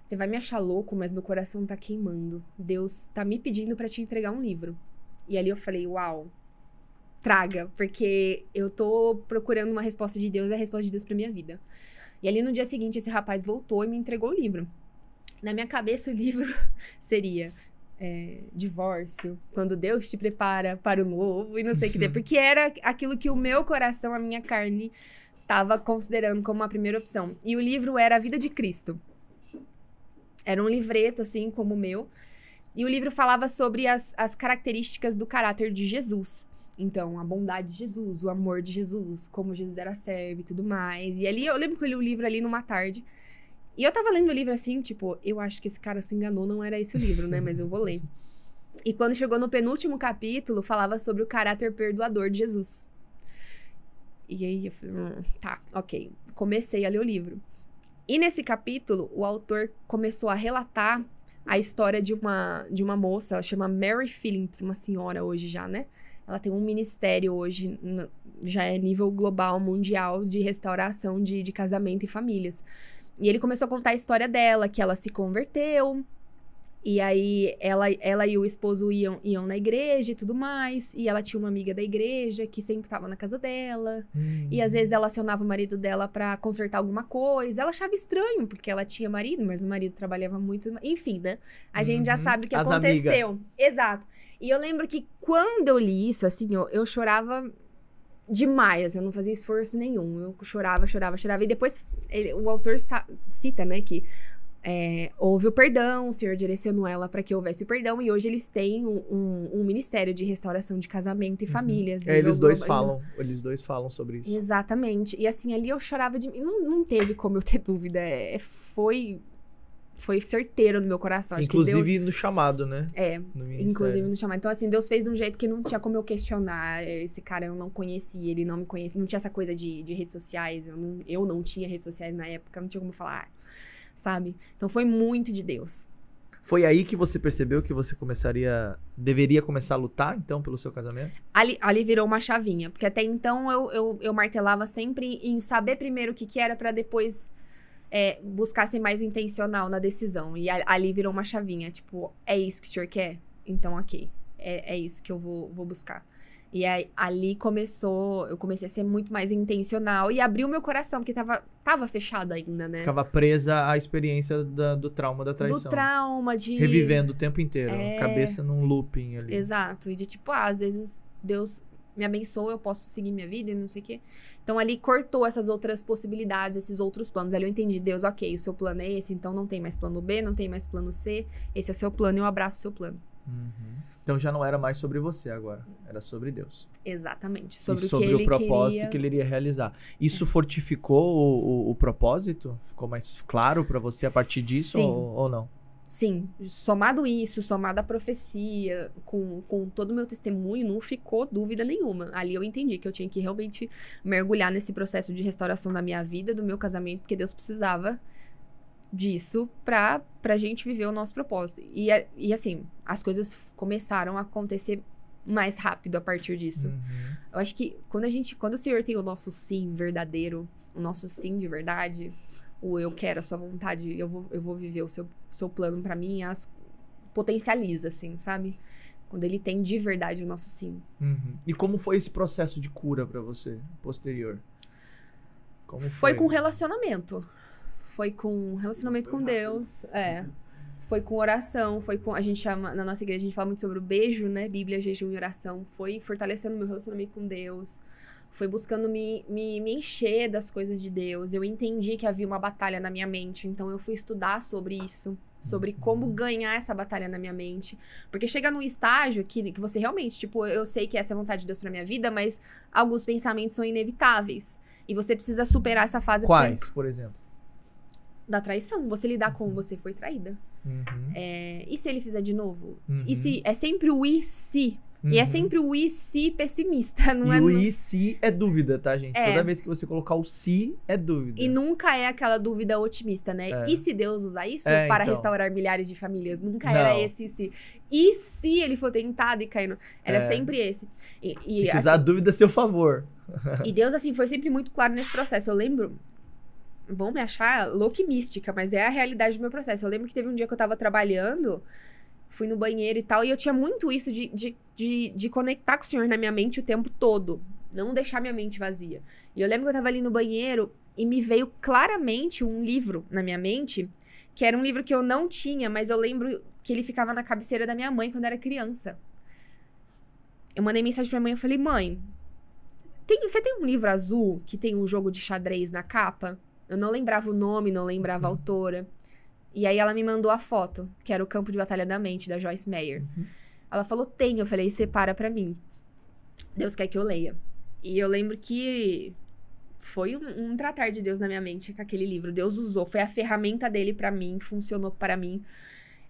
você vai me achar louco, mas meu coração tá queimando. Deus tá me pedindo para te entregar um livro. E ali eu falei: Uau, traga, porque eu tô procurando uma resposta de Deus, é a resposta de Deus pra minha vida. E ali no dia seguinte, esse rapaz voltou e me entregou o livro. Na minha cabeça, o [LAUGHS] livro seria é, divórcio, quando Deus te prepara para o novo e não sei o que [LAUGHS] Porque era aquilo que o meu coração, a minha carne, estava considerando como a primeira opção. E o livro era A Vida de Cristo. Era um livreto, assim, como o meu. E o livro falava sobre as, as características do caráter de Jesus. Então, a bondade de Jesus, o amor de Jesus, como Jesus era servo e tudo mais. E ali, eu lembro que eu li o livro ali numa tarde. E eu tava lendo o livro assim, tipo, eu acho que esse cara se enganou, não era esse o livro, né? Mas eu vou ler. E quando chegou no penúltimo capítulo, falava sobre o caráter perdoador de Jesus. E aí eu falei, hum, tá, ok. Comecei a ler o livro. E nesse capítulo, o autor começou a relatar a história de uma, de uma moça, ela chama Mary Phillips, uma senhora hoje já, né? Ela tem um ministério hoje, no, já é nível global, mundial, de restauração de, de casamento e famílias. E ele começou a contar a história dela, que ela se converteu, e aí ela, ela e o esposo iam, iam na igreja e tudo mais. E ela tinha uma amiga da igreja que sempre estava na casa dela. Hum. E às hum. vezes ela acionava o marido dela para consertar alguma coisa. Ela achava estranho, porque ela tinha marido, mas o marido trabalhava muito. Enfim, né? A uhum. gente já uhum. sabe o que As aconteceu. Amiga. Exato. E eu lembro que quando eu li isso, assim, eu, eu chorava demais, eu não fazia esforço nenhum. Eu chorava, chorava, chorava. E depois ele, o autor cita, né, que é, houve o perdão, o Senhor direcionou ela para que houvesse o perdão, e hoje eles têm um, um, um ministério de restauração de casamento e uhum. famílias. É, eles dois falam, eles dois falam sobre isso. Exatamente. E assim, ali eu chorava de. Não, não teve como eu ter dúvida. É, é foi. Foi certeiro no meu coração. Acho inclusive Deus... no chamado, né? É. No inclusive no chamado. Então, assim, Deus fez de um jeito que não tinha como eu questionar. É, esse cara eu não conhecia, ele não me conhecia. Não tinha essa coisa de, de redes sociais. Eu não, eu não tinha redes sociais na época, não tinha como falar. Ah, sabe? Então foi muito de Deus. Foi aí que você percebeu que você começaria, deveria começar a lutar, então, pelo seu casamento? Ali, ali virou uma chavinha, porque até então eu, eu, eu martelava sempre em saber primeiro o que, que era para depois é, buscar ser mais intencional na decisão. E ali virou uma chavinha, tipo, é isso que o senhor quer? Então, ok. É, é isso que eu vou, vou buscar. E aí, ali começou, eu comecei a ser muito mais intencional e abriu meu coração, porque tava, tava fechado ainda, né? Ficava presa à experiência da, do trauma da traição. Do trauma, de. Revivendo o tempo inteiro, é... cabeça num looping ali. Exato, e de tipo, ah, às vezes Deus me abençoa, eu posso seguir minha vida e não sei o quê. Então ali cortou essas outras possibilidades, esses outros planos. Ali eu entendi, Deus, ok, o seu plano é esse, então não tem mais plano B, não tem mais plano C, esse é o seu plano e eu abraço o seu plano. Uhum. Então já não era mais sobre você agora, era sobre Deus. Exatamente, sobre, e sobre o, que o propósito queria... que ele iria realizar. Isso fortificou o, o, o propósito? Ficou mais claro para você a partir disso ou, ou não? Sim, somado isso, somado a profecia, com, com todo o meu testemunho, não ficou dúvida nenhuma. Ali eu entendi que eu tinha que realmente mergulhar nesse processo de restauração da minha vida, do meu casamento, porque Deus precisava disso pra, pra gente viver o nosso propósito. E, é, e assim, as coisas começaram a acontecer mais rápido a partir disso. Uhum. Eu acho que quando a gente, quando o Senhor tem o nosso sim verdadeiro, o nosso sim de verdade, o eu quero a sua vontade, eu vou, eu vou viver o seu, seu plano para mim, as potencializa, assim, sabe? Quando ele tem de verdade o nosso sim. Uhum. E como foi esse processo de cura para você, posterior? Como foi, foi com relacionamento foi com relacionamento com Deus, é. Foi com oração, foi com. A gente chama, na nossa igreja, a gente fala muito sobre o beijo, né? Bíblia, jejum e oração. Foi fortalecendo meu relacionamento com Deus. Foi buscando me, me, me encher das coisas de Deus. Eu entendi que havia uma batalha na minha mente. Então eu fui estudar sobre isso sobre como ganhar essa batalha na minha mente. Porque chega num estágio que, que você realmente, tipo, eu sei que essa é a vontade de Deus pra minha vida, mas alguns pensamentos são inevitáveis. E você precisa superar essa fase. Quais, por exemplo? da traição. Você lidar com uhum. você foi traída. Uhum. É, e se ele fizer de novo? Uhum. E se é sempre o e se. Uhum. E é uhum. sempre o e se pessimista, [LAUGHS] não e é? O e se é dúvida, tá, gente? É. Toda vez que você colocar o se é dúvida. E nunca é aquela dúvida otimista, né? É. E se Deus usar isso é, para então. restaurar milhares de famílias? Nunca não. era esse e se. E se ele for tentado e cair no... Era é. sempre esse. E, e assim... usar a dúvida a seu favor. e Deus, assim, foi sempre muito claro nesse processo. Eu lembro vão me achar louca e mística, mas é a realidade do meu processo. Eu lembro que teve um dia que eu tava trabalhando, fui no banheiro e tal, e eu tinha muito isso de, de, de, de conectar com o Senhor na minha mente o tempo todo. Não deixar minha mente vazia. E eu lembro que eu tava ali no banheiro e me veio claramente um livro na minha mente, que era um livro que eu não tinha, mas eu lembro que ele ficava na cabeceira da minha mãe quando eu era criança. Eu mandei mensagem pra minha mãe e falei: Mãe, tem, você tem um livro azul que tem um jogo de xadrez na capa? Eu não lembrava o nome, não lembrava a uhum. autora. E aí ela me mandou a foto, que era o Campo de Batalha da Mente, da Joyce Meyer. Uhum. Ela falou, tem. Eu falei, separa pra mim. Deus quer que eu leia. E eu lembro que foi um, um tratar de Deus na minha mente com aquele livro. Deus usou, foi a ferramenta dele para mim, funcionou para mim.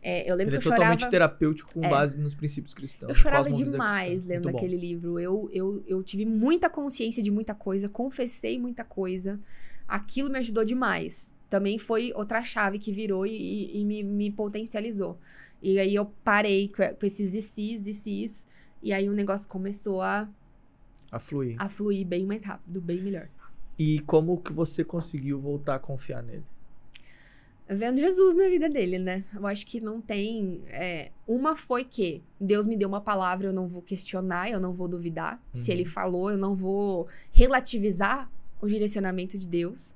É, eu lembro Ele é que eu é totalmente chorava... terapêutico com é. base nos princípios cristãos. Eu chorava demais lendo aquele livro. Eu, eu, eu tive muita consciência de muita coisa, confessei muita coisa aquilo me ajudou demais. Também foi outra chave que virou e, e me, me, potencializou. E aí eu parei com esses ICs, ICs, e aí o negócio começou a... A fluir. A fluir bem mais rápido, bem melhor. E como que você conseguiu voltar a confiar nele? Vendo Jesus na vida dele, né? Eu acho que não tem. É... Uma foi que Deus me deu uma palavra, eu não vou questionar, eu não vou duvidar. Uhum. Se ele uhum. falou, eu não vou relativizar o direcionamento de Deus.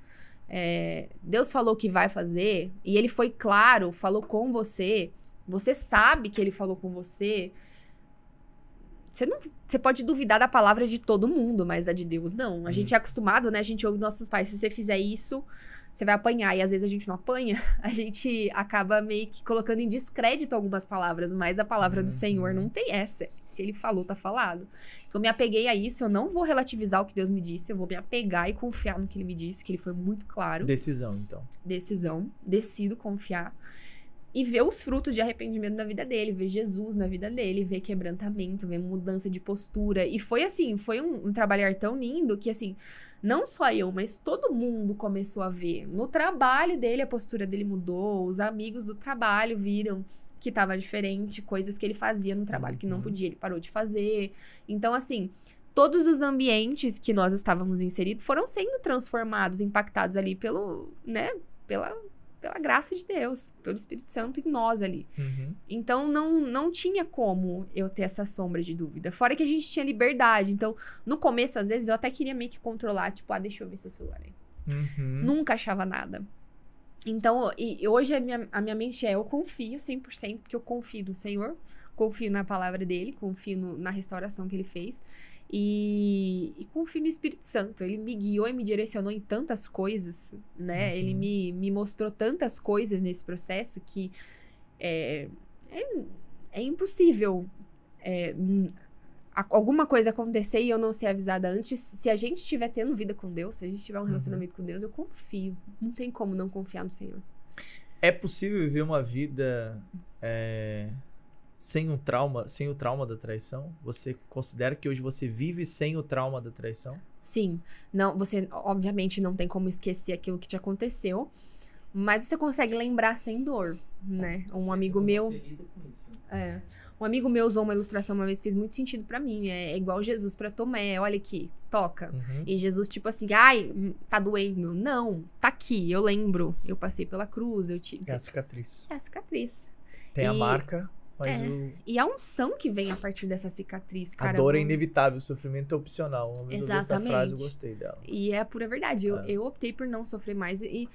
É, Deus falou que vai fazer e ele foi claro, falou com você. Você sabe que ele falou com você. Você, não, você pode duvidar da palavra de todo mundo, mas da de Deus não. A hum. gente é acostumado, né? A gente ouve nossos pais. Se você fizer isso, você vai apanhar e às vezes a gente não apanha, [LAUGHS] a gente acaba meio que colocando em descrédito algumas palavras, mas a palavra do Senhor uhum. não tem essa. Se ele falou, tá falado. Então eu me apeguei a isso, eu não vou relativizar o que Deus me disse, eu vou me apegar e confiar no que ele me disse, que ele foi muito claro. Decisão, então. Decisão, decido confiar e ver os frutos de arrependimento na vida dele, ver Jesus na vida dele, ver quebrantamento, ver mudança de postura. E foi assim, foi um, um trabalhar tão lindo que assim, não só eu, mas todo mundo começou a ver. No trabalho dele, a postura dele mudou, os amigos do trabalho viram que estava diferente, coisas que ele fazia no trabalho que não uhum. podia, ele parou de fazer. Então, assim, todos os ambientes que nós estávamos inseridos foram sendo transformados, impactados ali pelo, né, pela pela graça de Deus, pelo Espírito Santo em nós ali. Uhum. Então não, não tinha como eu ter essa sombra de dúvida. Fora que a gente tinha liberdade. Então, no começo, às vezes, eu até queria meio que controlar, tipo, ah, deixa eu ver seu celular aí. Uhum. Nunca achava nada. Então, e hoje a minha, a minha mente é: eu confio 100%, porque eu confio no Senhor, confio na palavra dele, confio no, na restauração que ele fez. E, e confio no Espírito Santo. Ele me guiou e me direcionou em tantas coisas, né? Uhum. Ele me, me mostrou tantas coisas nesse processo que é, é, é impossível é, alguma coisa acontecer e eu não ser avisada antes. Se a gente estiver tendo vida com Deus, se a gente tiver um uhum. relacionamento uhum. com Deus, eu confio. Não tem como não confiar no Senhor. É possível viver uma vida é, sem um trauma, sem o trauma da traição? Você considera que hoje você vive sem o trauma da traição? Sim. Não, você obviamente não tem como esquecer aquilo que te aconteceu, mas você consegue lembrar sem dor, né? Um amigo meu né? é, um amigo meu usou uma ilustração uma vez que fez muito sentido para mim. É, é igual Jesus para Tomé. Olha aqui, toca. Uhum. E Jesus, tipo assim, ai, hum, tá doendo. Não, tá aqui, eu lembro. Eu passei pela cruz, eu tive. É a cicatriz. É a cicatriz. Tem e... a marca mas é. o... E a unção que vem a partir dessa cicatriz, cara. A dor é inevitável, o sofrimento é opcional. Uma Exatamente. essa frase, eu gostei dela. E é a pura verdade. É. Eu, eu optei por não sofrer mais. E,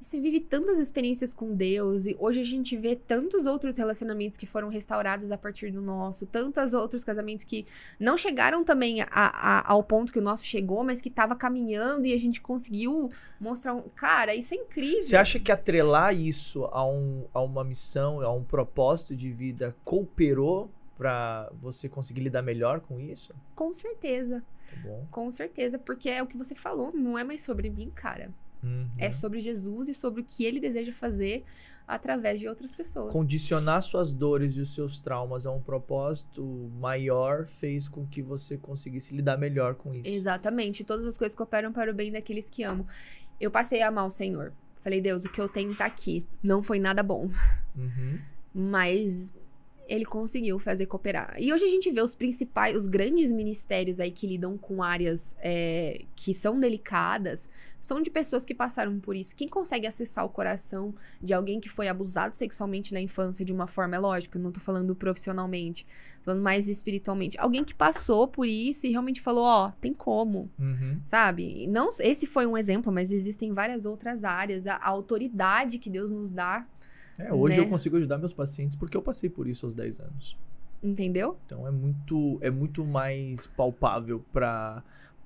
e se vive tantas experiências com Deus, e hoje a gente vê tantos outros relacionamentos que foram restaurados a partir do nosso, tantos outros casamentos que não chegaram também a, a, ao ponto que o nosso chegou, mas que estava caminhando e a gente conseguiu mostrar um. Cara, isso é incrível. Você acha que atrelar isso a, um, a uma missão, a um propósito de vida cooperou para você conseguir lidar melhor com isso? Com certeza. Tá com certeza, porque é o que você falou, não é mais sobre mim, cara. Uhum. É sobre Jesus e sobre o que ele deseja fazer através de outras pessoas. Condicionar suas dores e os seus traumas a um propósito maior fez com que você conseguisse lidar melhor com isso. Exatamente. Todas as coisas cooperam para o bem daqueles que amo. Eu passei a amar o Senhor. Falei, Deus, o que eu tenho está aqui. Não foi nada bom. Uhum. Mas ele conseguiu fazer cooperar. E hoje a gente vê os principais, os grandes ministérios aí que lidam com áreas é, que são delicadas são de pessoas que passaram por isso. Quem consegue acessar o coração de alguém que foi abusado sexualmente na infância de uma forma, é lógico, não tô falando profissionalmente, falando mais espiritualmente. Alguém que passou por isso e realmente falou, ó, oh, tem como, uhum. sabe? Não, esse foi um exemplo, mas existem várias outras áreas. A, a autoridade que Deus nos dá. É, hoje né? eu consigo ajudar meus pacientes porque eu passei por isso aos 10 anos. Entendeu? Então é muito, é muito mais palpável para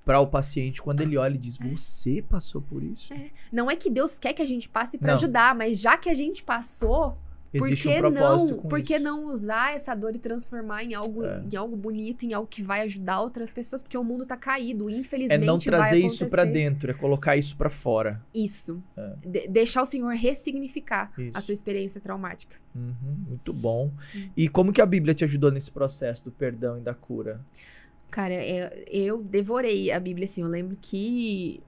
para o paciente quando ele olha e diz: é. Você passou por isso? É. Não é que Deus quer que a gente passe para ajudar, mas já que a gente passou, Existe por que um propósito não, com por que isso? não usar essa dor e transformar em algo, é. em algo bonito, em algo que vai ajudar outras pessoas? Porque o mundo tá caído, infelizmente. É não trazer isso para dentro, é colocar isso para fora. Isso. É. De deixar o Senhor ressignificar isso. a sua experiência traumática. Uhum, muito bom. Uhum. E como que a Bíblia te ajudou nesse processo do perdão e da cura? Cara, eu, é, eu devorei a Bíblia, assim. Eu lembro que.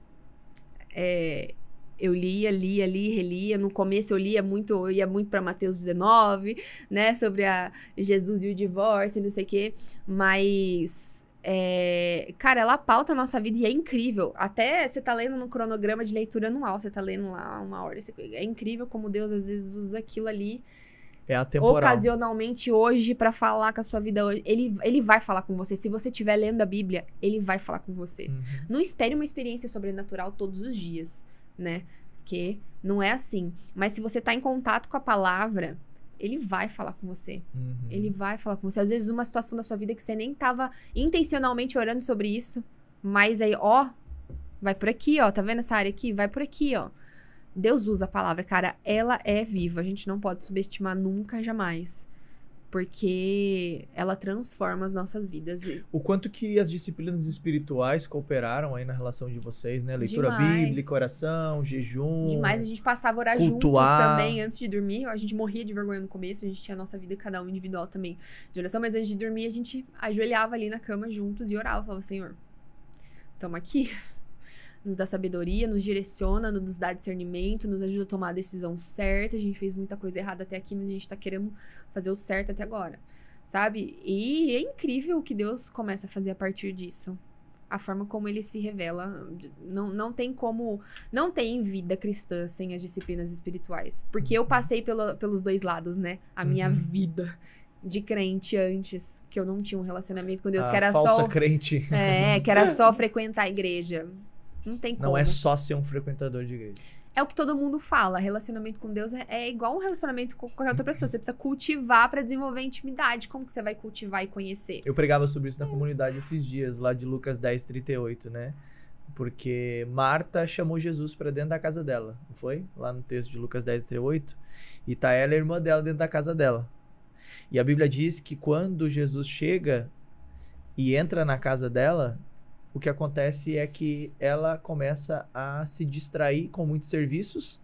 É, eu lia, lia, lia, relia. No começo eu lia muito, eu ia muito para Mateus 19, né? Sobre a Jesus e o divórcio, não sei o quê. Mas. É, cara, ela pauta a nossa vida e é incrível. Até você tá lendo no cronograma de leitura anual, você tá lendo lá uma hora. É incrível como Deus às vezes usa aquilo ali é atemporal. Ocasionalmente hoje para falar com a sua vida hoje. Ele, ele vai falar com você. Se você estiver lendo a Bíblia, ele vai falar com você. Uhum. Não espere uma experiência sobrenatural todos os dias, né? Porque não é assim. Mas se você tá em contato com a palavra, ele vai falar com você. Uhum. Ele vai falar com você. Às vezes uma situação da sua vida que você nem tava intencionalmente orando sobre isso, mas aí, ó, vai por aqui, ó, tá vendo essa área aqui? Vai por aqui, ó. Deus usa a palavra, cara, ela é viva. A gente não pode subestimar nunca, jamais. Porque ela transforma as nossas vidas. O quanto que as disciplinas espirituais cooperaram aí na relação de vocês, né? Leitura Demais. bíblica, oração, jejum. Demais, a gente passava orar cultuar. juntos também antes de dormir. A gente morria de vergonha no começo, a gente tinha a nossa vida, cada um individual também de oração, mas antes de dormir a gente ajoelhava ali na cama juntos e orava, falava, Senhor, estamos aqui nos dá sabedoria, nos direciona, nos dá discernimento, nos ajuda a tomar a decisão certa. A gente fez muita coisa errada até aqui, mas a gente tá querendo fazer o certo até agora, sabe? E é incrível o que Deus começa a fazer a partir disso. A forma como ele se revela. Não, não tem como. Não tem vida cristã sem as disciplinas espirituais. Porque eu passei pelo, pelos dois lados, né? A minha uhum. vida de crente antes, que eu não tinha um relacionamento com Deus, a que era falsa só. crente. É, que era só frequentar a igreja. Não tem como. Não é só ser um frequentador de igreja. É o que todo mundo fala. Relacionamento com Deus é, é igual um relacionamento com qualquer outra pessoa. Você precisa cultivar para desenvolver intimidade. Como que você vai cultivar e conhecer? Eu pregava sobre isso na é. comunidade esses dias, lá de Lucas 10, 38, né? Porque Marta chamou Jesus para dentro da casa dela, não foi? Lá no texto de Lucas 10, 38. E tá ela e a irmã dela dentro da casa dela. E a Bíblia diz que quando Jesus chega e entra na casa dela, o que acontece é que ela começa a se distrair com muitos serviços.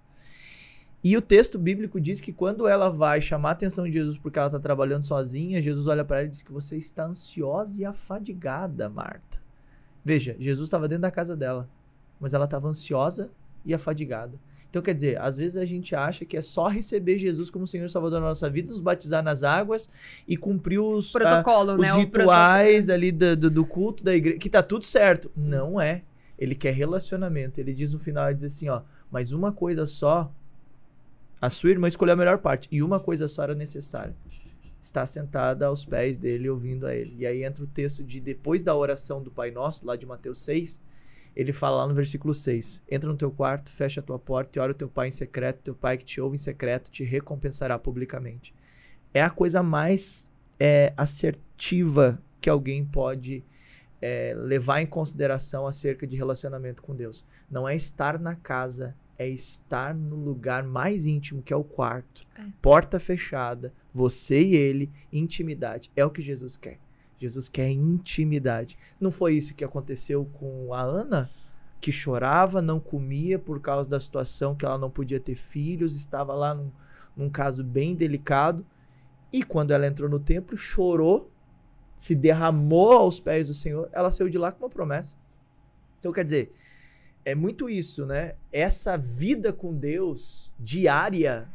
E o texto bíblico diz que quando ela vai chamar a atenção de Jesus porque ela está trabalhando sozinha, Jesus olha para ela e diz que você está ansiosa e afadigada, Marta. Veja, Jesus estava dentro da casa dela, mas ela estava ansiosa e afadigada. Então, quer dizer, às vezes a gente acha que é só receber Jesus como Senhor e Salvador na nossa vida, nos batizar nas águas e cumprir os, protocolo, a, tá, né? os rituais protocolo. ali do, do, do culto da igreja, que tá tudo certo. Não é. Ele quer relacionamento. Ele diz no final, ele diz assim, ó, mas uma coisa só, a sua irmã escolheu a melhor parte, e uma coisa só era necessária está sentada aos pés dele, ouvindo a ele. E aí entra o texto de depois da oração do Pai Nosso, lá de Mateus 6, ele fala lá no versículo 6: Entra no teu quarto, fecha a tua porta e ora o teu pai em secreto, teu pai que te ouve em secreto te recompensará publicamente. É a coisa mais é, assertiva que alguém pode é, levar em consideração acerca de relacionamento com Deus. Não é estar na casa, é estar no lugar mais íntimo, que é o quarto. É. Porta fechada, você e ele, intimidade. É o que Jesus quer. Jesus quer intimidade. Não foi isso que aconteceu com a Ana? Que chorava, não comia por causa da situação que ela não podia ter filhos, estava lá num, num caso bem delicado. E quando ela entrou no templo, chorou, se derramou aos pés do Senhor, ela saiu de lá com uma promessa. Então, quer dizer, é muito isso, né? Essa vida com Deus diária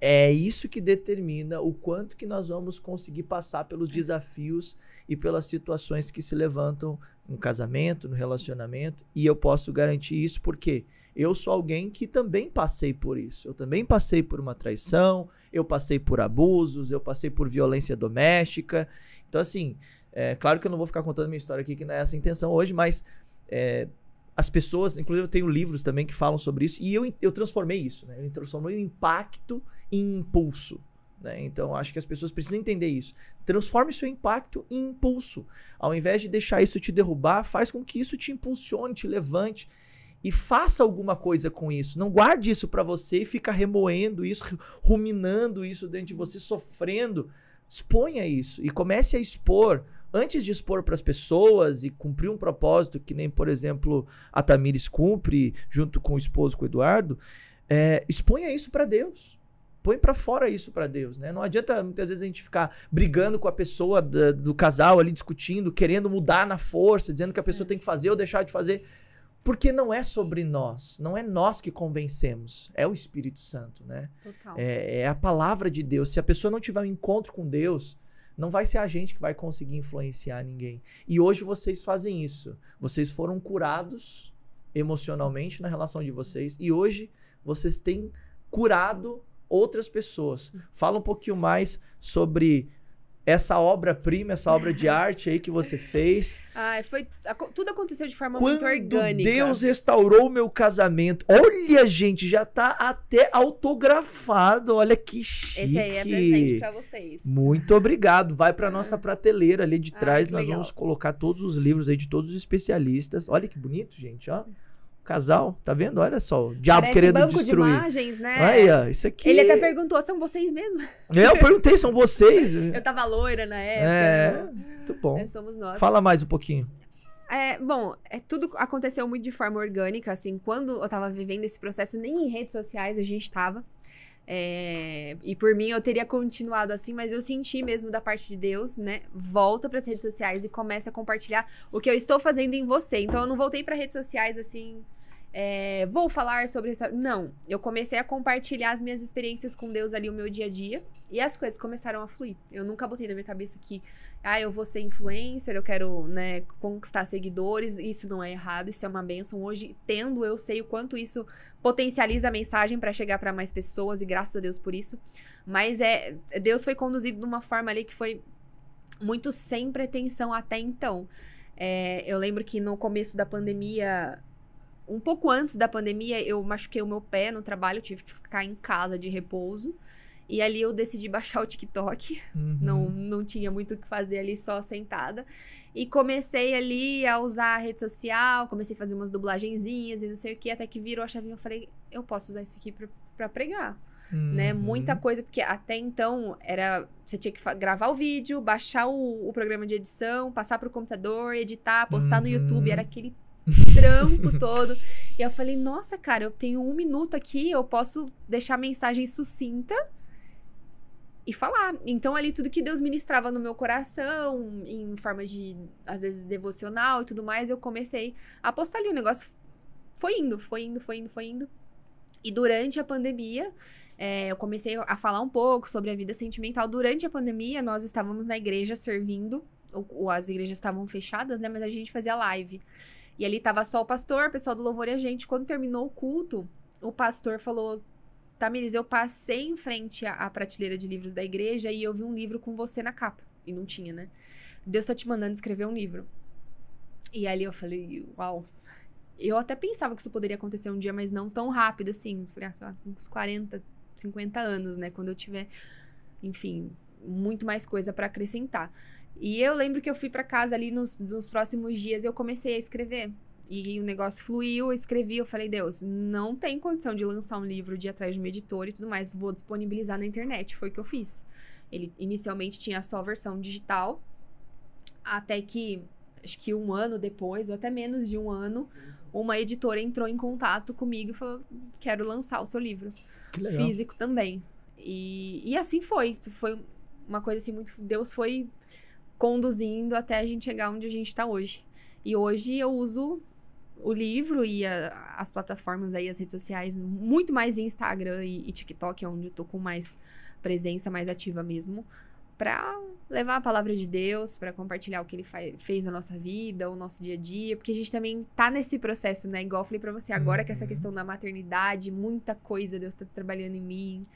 é isso que determina o quanto que nós vamos conseguir passar pelos é. desafios e pelas situações que se levantam no casamento, no relacionamento, e eu posso garantir isso porque eu sou alguém que também passei por isso. Eu também passei por uma traição, eu passei por abusos, eu passei por violência doméstica. Então, assim, é claro que eu não vou ficar contando minha história aqui, que não é essa a intenção hoje, mas é, as pessoas, inclusive eu tenho livros também que falam sobre isso, e eu, eu transformei isso, né? Eu transformei o impacto impulso. Né? Então, acho que as pessoas precisam entender isso. Transforme seu impacto em impulso. Ao invés de deixar isso te derrubar, faz com que isso te impulsione, te levante e faça alguma coisa com isso. Não guarde isso para você e fica remoendo isso, [LAUGHS] ruminando isso dentro de você, sofrendo. Exponha isso e comece a expor. Antes de expor para as pessoas e cumprir um propósito que nem, por exemplo, a Tamires cumpre junto com o esposo, com o Eduardo, é, exponha isso para Deus põe para fora isso para Deus, né? Não adianta muitas vezes a gente ficar brigando com a pessoa do, do casal ali discutindo, querendo mudar na força, dizendo que a pessoa é. tem que fazer ou deixar de fazer, porque não é sobre nós, não é nós que convencemos, é o Espírito Santo, né? É, é, a palavra de Deus. Se a pessoa não tiver um encontro com Deus, não vai ser a gente que vai conseguir influenciar ninguém. E hoje vocês fazem isso. Vocês foram curados emocionalmente na relação de vocês e hoje vocês têm curado outras pessoas. Fala um pouquinho mais sobre essa obra-prima, essa obra de [LAUGHS] arte aí que você fez. Ah, foi. Tudo aconteceu de forma Quando muito orgânica. Deus restaurou o meu casamento. Olha, gente, já tá até autografado. Olha que chique. Esse aí é presente pra vocês. Muito obrigado. Vai pra [LAUGHS] nossa prateleira ali de trás. Nós legal. vamos colocar todos os livros aí de todos os especialistas. Olha que bonito, gente, ó. Casal, tá vendo? Olha só, o diabo Parece querendo banco destruir. De imagens, né? Aí, ó, isso aqui. Ele até perguntou: são vocês mesmo? É, eu perguntei: são vocês? [LAUGHS] eu tava loira na é, época. É, né? muito bom. É, somos nós. Fala mais um pouquinho. É, bom, é, tudo aconteceu muito de forma orgânica, assim, quando eu tava vivendo esse processo, nem em redes sociais a gente tava. É, e por mim eu teria continuado assim, mas eu senti mesmo da parte de Deus, né? Volta para as redes sociais e começa a compartilhar o que eu estou fazendo em você. Então eu não voltei para redes sociais assim é, vou falar sobre essa. Não, eu comecei a compartilhar as minhas experiências com Deus ali, o meu dia a dia, e as coisas começaram a fluir. Eu nunca botei na minha cabeça que, ah, eu vou ser influencer, eu quero, né, conquistar seguidores. Isso não é errado, isso é uma benção. Hoje, tendo, eu sei o quanto isso potencializa a mensagem para chegar para mais pessoas, e graças a Deus por isso. Mas é, Deus foi conduzido de uma forma ali que foi muito sem pretensão até então. É, eu lembro que no começo da pandemia um pouco antes da pandemia, eu machuquei o meu pé no trabalho, tive que ficar em casa de repouso. E ali eu decidi [LAUGHS] baixar o TikTok. Uhum. Não, não tinha muito o que fazer ali só sentada. E comecei ali a usar a rede social, comecei a fazer umas dublagenzinhas e não sei o que, até que virou a chavinha. Eu falei, eu posso usar isso aqui pra, pra pregar. Né? Uhum. Né? Muita coisa, porque até então era. Você tinha que gravar o vídeo, baixar o, o programa de edição, passar pro computador, editar, postar uhum. no YouTube. Era aquele trampo todo. E eu falei, nossa, cara, eu tenho um minuto aqui, eu posso deixar a mensagem sucinta e falar. Então, ali, tudo que Deus ministrava no meu coração, em forma de, às vezes, devocional e tudo mais, eu comecei a postar ali. O negócio foi indo, foi indo, foi indo, foi indo. E durante a pandemia, é, eu comecei a falar um pouco sobre a vida sentimental. Durante a pandemia, nós estávamos na igreja servindo, ou, ou as igrejas estavam fechadas, né? Mas a gente fazia live. E ali tava só o pastor, o pessoal do louvor e a gente. Quando terminou o culto, o pastor falou: Tamiris, eu passei em frente à, prateleira de livros da igreja e eu vi um livro com você na capa. E não tinha, né? Deus tá te mandando escrever um livro. E ali eu falei: Uau. Eu até pensava que isso poderia acontecer um dia, mas não tão rápido assim. Ah, sei lá, uns 40, 50 anos, né? Quando eu tiver, enfim, muito mais coisa para acrescentar. E eu lembro que eu fui para casa ali nos, nos próximos dias eu comecei a escrever. E o negócio fluiu, eu escrevi, eu falei, Deus, não tem condição de lançar um livro de ir atrás de um editor e tudo mais, vou disponibilizar na internet. Foi o que eu fiz. Ele inicialmente tinha só a versão digital, até que acho que um ano depois, ou até menos de um ano, uma editora entrou em contato comigo e falou: quero lançar o seu livro. Físico também. E, e assim foi. Foi uma coisa assim, muito. Deus foi conduzindo até a gente chegar onde a gente está hoje. E hoje eu uso o livro e a, as plataformas aí, as redes sociais, muito mais Instagram e, e TikTok, é onde eu tô com mais presença, mais ativa mesmo, para levar a palavra de Deus, para compartilhar o que ele fez na nossa vida, o nosso dia a dia, porque a gente também tá nesse processo, né? Igual eu falei pra você, agora uhum. que essa uhum. questão da maternidade, muita coisa Deus tá trabalhando em mim.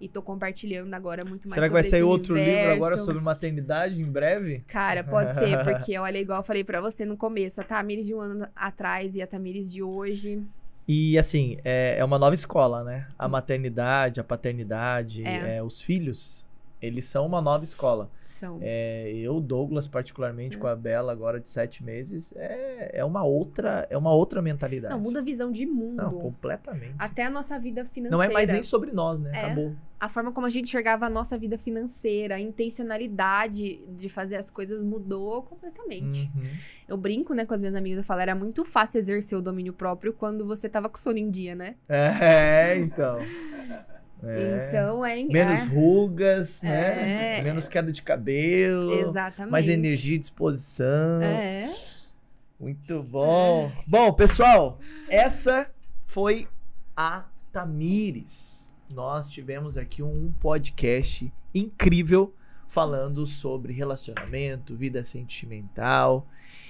E tô compartilhando agora muito mais Será que vai sair outro universo. livro agora sobre maternidade em breve? Cara, pode ser, [LAUGHS] porque olha, igual eu falei para você no começo, a Tamires de um ano atrás e a Tamires de hoje. E assim, é, é uma nova escola, né? A hum. maternidade, a paternidade, é. É, os filhos eles são uma nova escola. São. É, eu, Douglas, particularmente, é. com a Bela, agora de sete meses, é, é, uma outra é uma outra mentalidade. Não, muda a visão de mundo. Não, completamente. Até a nossa vida financeira. Não é mais nem sobre nós, né? É. Acabou. A forma como a gente enxergava a nossa vida financeira, a intencionalidade de fazer as coisas mudou completamente. Uhum. Eu brinco, né, com as minhas amigas, eu falo, era muito fácil exercer o domínio próprio quando você tava com sono em dia, né? É, então. [LAUGHS] É. Então é menos é. rugas, né? é. né? Menos queda de cabelo. Exatamente. Mais energia e disposição. É. Muito bom. É. Bom, pessoal, essa foi a Tamires. Nós tivemos aqui um podcast incrível falando sobre relacionamento, vida sentimental.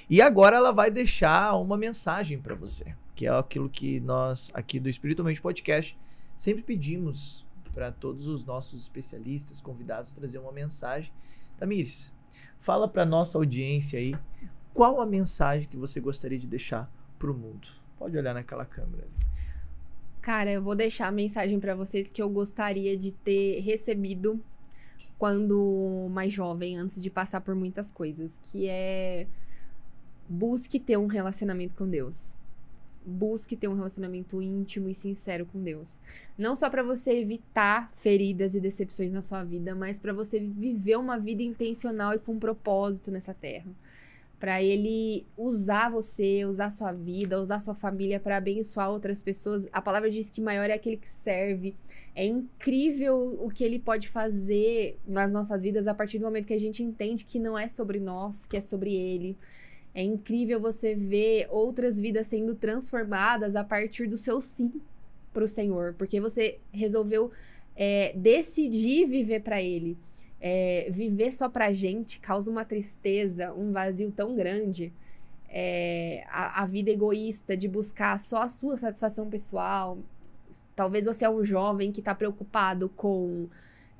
E agora ela vai deixar uma mensagem para você, que é aquilo que nós aqui do Espiritualmente Podcast Sempre pedimos para todos os nossos especialistas, convidados, trazer uma mensagem. Tamires, fala para nossa audiência aí qual a mensagem que você gostaria de deixar para o mundo. Pode olhar naquela câmera. Cara, eu vou deixar a mensagem para vocês que eu gostaria de ter recebido quando mais jovem, antes de passar por muitas coisas, que é busque ter um relacionamento com Deus busque ter um relacionamento íntimo e sincero com Deus. Não só para você evitar feridas e decepções na sua vida, mas para você viver uma vida intencional e com propósito nessa terra. Para ele usar você, usar sua vida, usar sua família para abençoar outras pessoas. A palavra diz que maior é aquele que serve. É incrível o que ele pode fazer nas nossas vidas a partir do momento que a gente entende que não é sobre nós, que é sobre ele é incrível você ver outras vidas sendo transformadas a partir do seu sim para o Senhor, porque você resolveu é, decidir viver para Ele. É, viver só para gente causa uma tristeza, um vazio tão grande. É, a, a, vida egoísta de buscar só a sua satisfação pessoal. Talvez você é um jovem que está preocupado com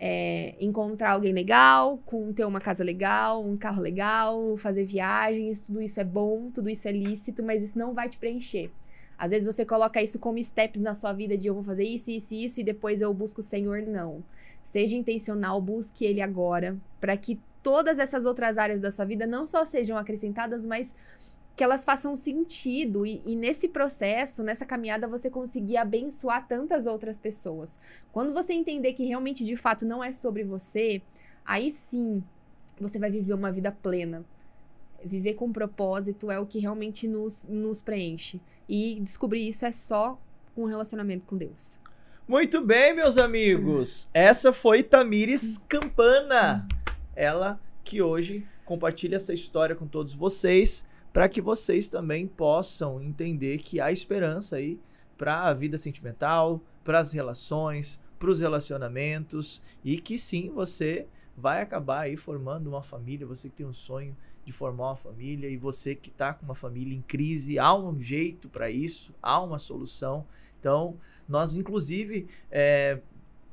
é, encontrar alguém legal, com ter uma casa legal, um carro legal, fazer viagens, tudo isso é bom, tudo isso é lícito, mas isso não vai te preencher. Às vezes você coloca isso como steps na sua vida de eu vou fazer isso, isso e isso e depois eu busco o Senhor, não. Seja intencional, busque ele agora, para que todas essas outras áreas da sua vida não só sejam acrescentadas, mas que elas façam sentido e, e, nesse processo, nessa caminhada, você conseguir abençoar tantas outras pessoas. Quando você entender que realmente de fato não é sobre você, aí sim você vai viver uma vida plena. Viver com propósito é o que realmente nos, nos preenche. E descobrir isso é só com um relacionamento com Deus. Muito bem, meus amigos. Essa foi Tamires Campana. Ela que hoje compartilha essa história com todos vocês para que vocês também possam entender que há esperança aí para a vida sentimental, para as relações, para os relacionamentos e que sim você vai acabar aí formando uma família, você que tem um sonho de formar uma família e você que está com uma família em crise, há um jeito para isso, há uma solução. Então, nós inclusive é,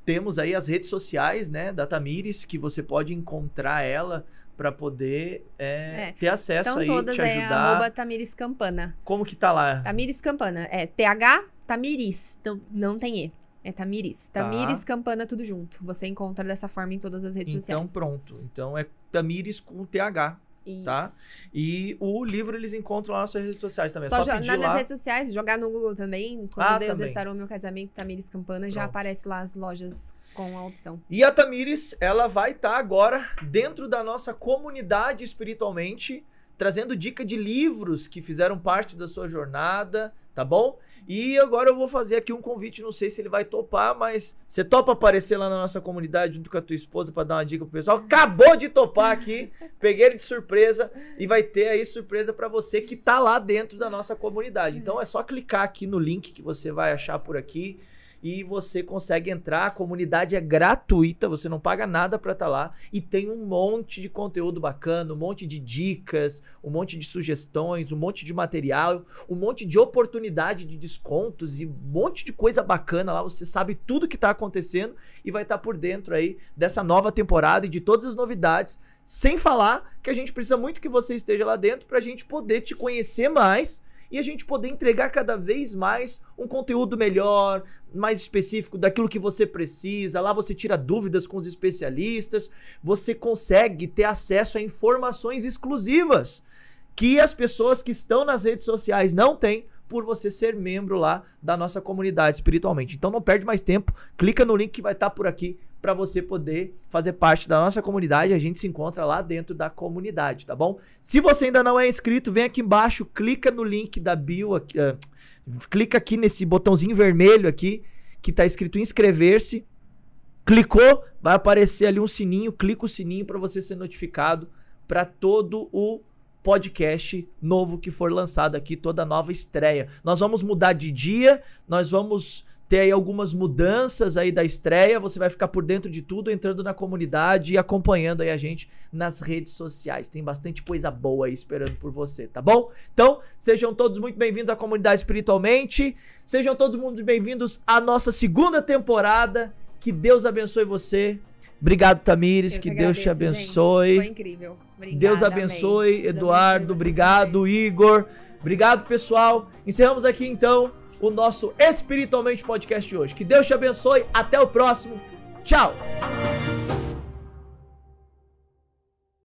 temos aí as redes sociais né, da Tamires, que você pode encontrar ela para poder é, é. ter acesso então, aí, todas te é ajudar. É Tamires Campana. Como que tá lá? Tamires Campana. É TH Tamiris. Não, não tem E. É Tamiris. Tamiris tá. Campana, tudo junto. Você encontra dessa forma em todas as redes então, sociais. Então, pronto. Então, é Tamires com TH. Tá? Isso. Tá? E o livro eles encontram lá nas suas redes sociais também. Só, é só pedir nas lá. redes sociais, jogar no Google também. Quando ah, Deus também. restaurou meu casamento, Tamires Campana, Pronto. já aparece lá as lojas com a opção. E a Tamires, ela vai estar tá agora dentro da nossa comunidade espiritualmente trazendo dica de livros que fizeram parte da sua jornada, tá bom? E agora eu vou fazer aqui um convite, não sei se ele vai topar, mas você topa aparecer lá na nossa comunidade junto com a tua esposa para dar uma dica pro pessoal? Acabou de topar aqui, [LAUGHS] peguei ele de surpresa e vai ter aí surpresa para você que tá lá dentro da nossa comunidade. Então é só clicar aqui no link que você vai achar por aqui e você consegue entrar. A comunidade é gratuita, você não paga nada para estar tá lá e tem um monte de conteúdo bacana, um monte de dicas, um monte de sugestões, um monte de material, um monte de oportunidade de descontos e um monte de coisa bacana lá. Você sabe tudo que está acontecendo e vai estar tá por dentro aí dessa nova temporada e de todas as novidades. Sem falar que a gente precisa muito que você esteja lá dentro para a gente poder te conhecer mais e a gente poder entregar cada vez mais um conteúdo melhor, mais específico daquilo que você precisa. Lá você tira dúvidas com os especialistas, você consegue ter acesso a informações exclusivas que as pessoas que estão nas redes sociais não têm por você ser membro lá da nossa comunidade espiritualmente. Então não perde mais tempo, clica no link que vai estar tá por aqui para você poder fazer parte da nossa comunidade. A gente se encontra lá dentro da comunidade, tá bom? Se você ainda não é inscrito, vem aqui embaixo, clica no link da bio, aqui, uh, clica aqui nesse botãozinho vermelho aqui que está escrito inscrever-se. Clicou, vai aparecer ali um sininho, clica o sininho para você ser notificado para todo o podcast novo que for lançado aqui, toda nova estreia. Nós vamos mudar de dia, nós vamos ter aí algumas mudanças aí da estreia, você vai ficar por dentro de tudo, entrando na comunidade e acompanhando aí a gente nas redes sociais. Tem bastante coisa boa aí esperando por você, tá bom? Então, sejam todos muito bem-vindos à comunidade espiritualmente. Sejam todos muito bem-vindos à nossa segunda temporada. Que Deus abençoe você. Obrigado, Tamires. que, agradeço, Deus te abençoe. Gente, foi incrível. Obrigada, Deus abençoe, amém. Eduardo. Obrigado, também. Igor. Obrigado, pessoal. Encerramos aqui então o nosso Espiritualmente Podcast de hoje. Que Deus te abençoe. Até o próximo. Tchau.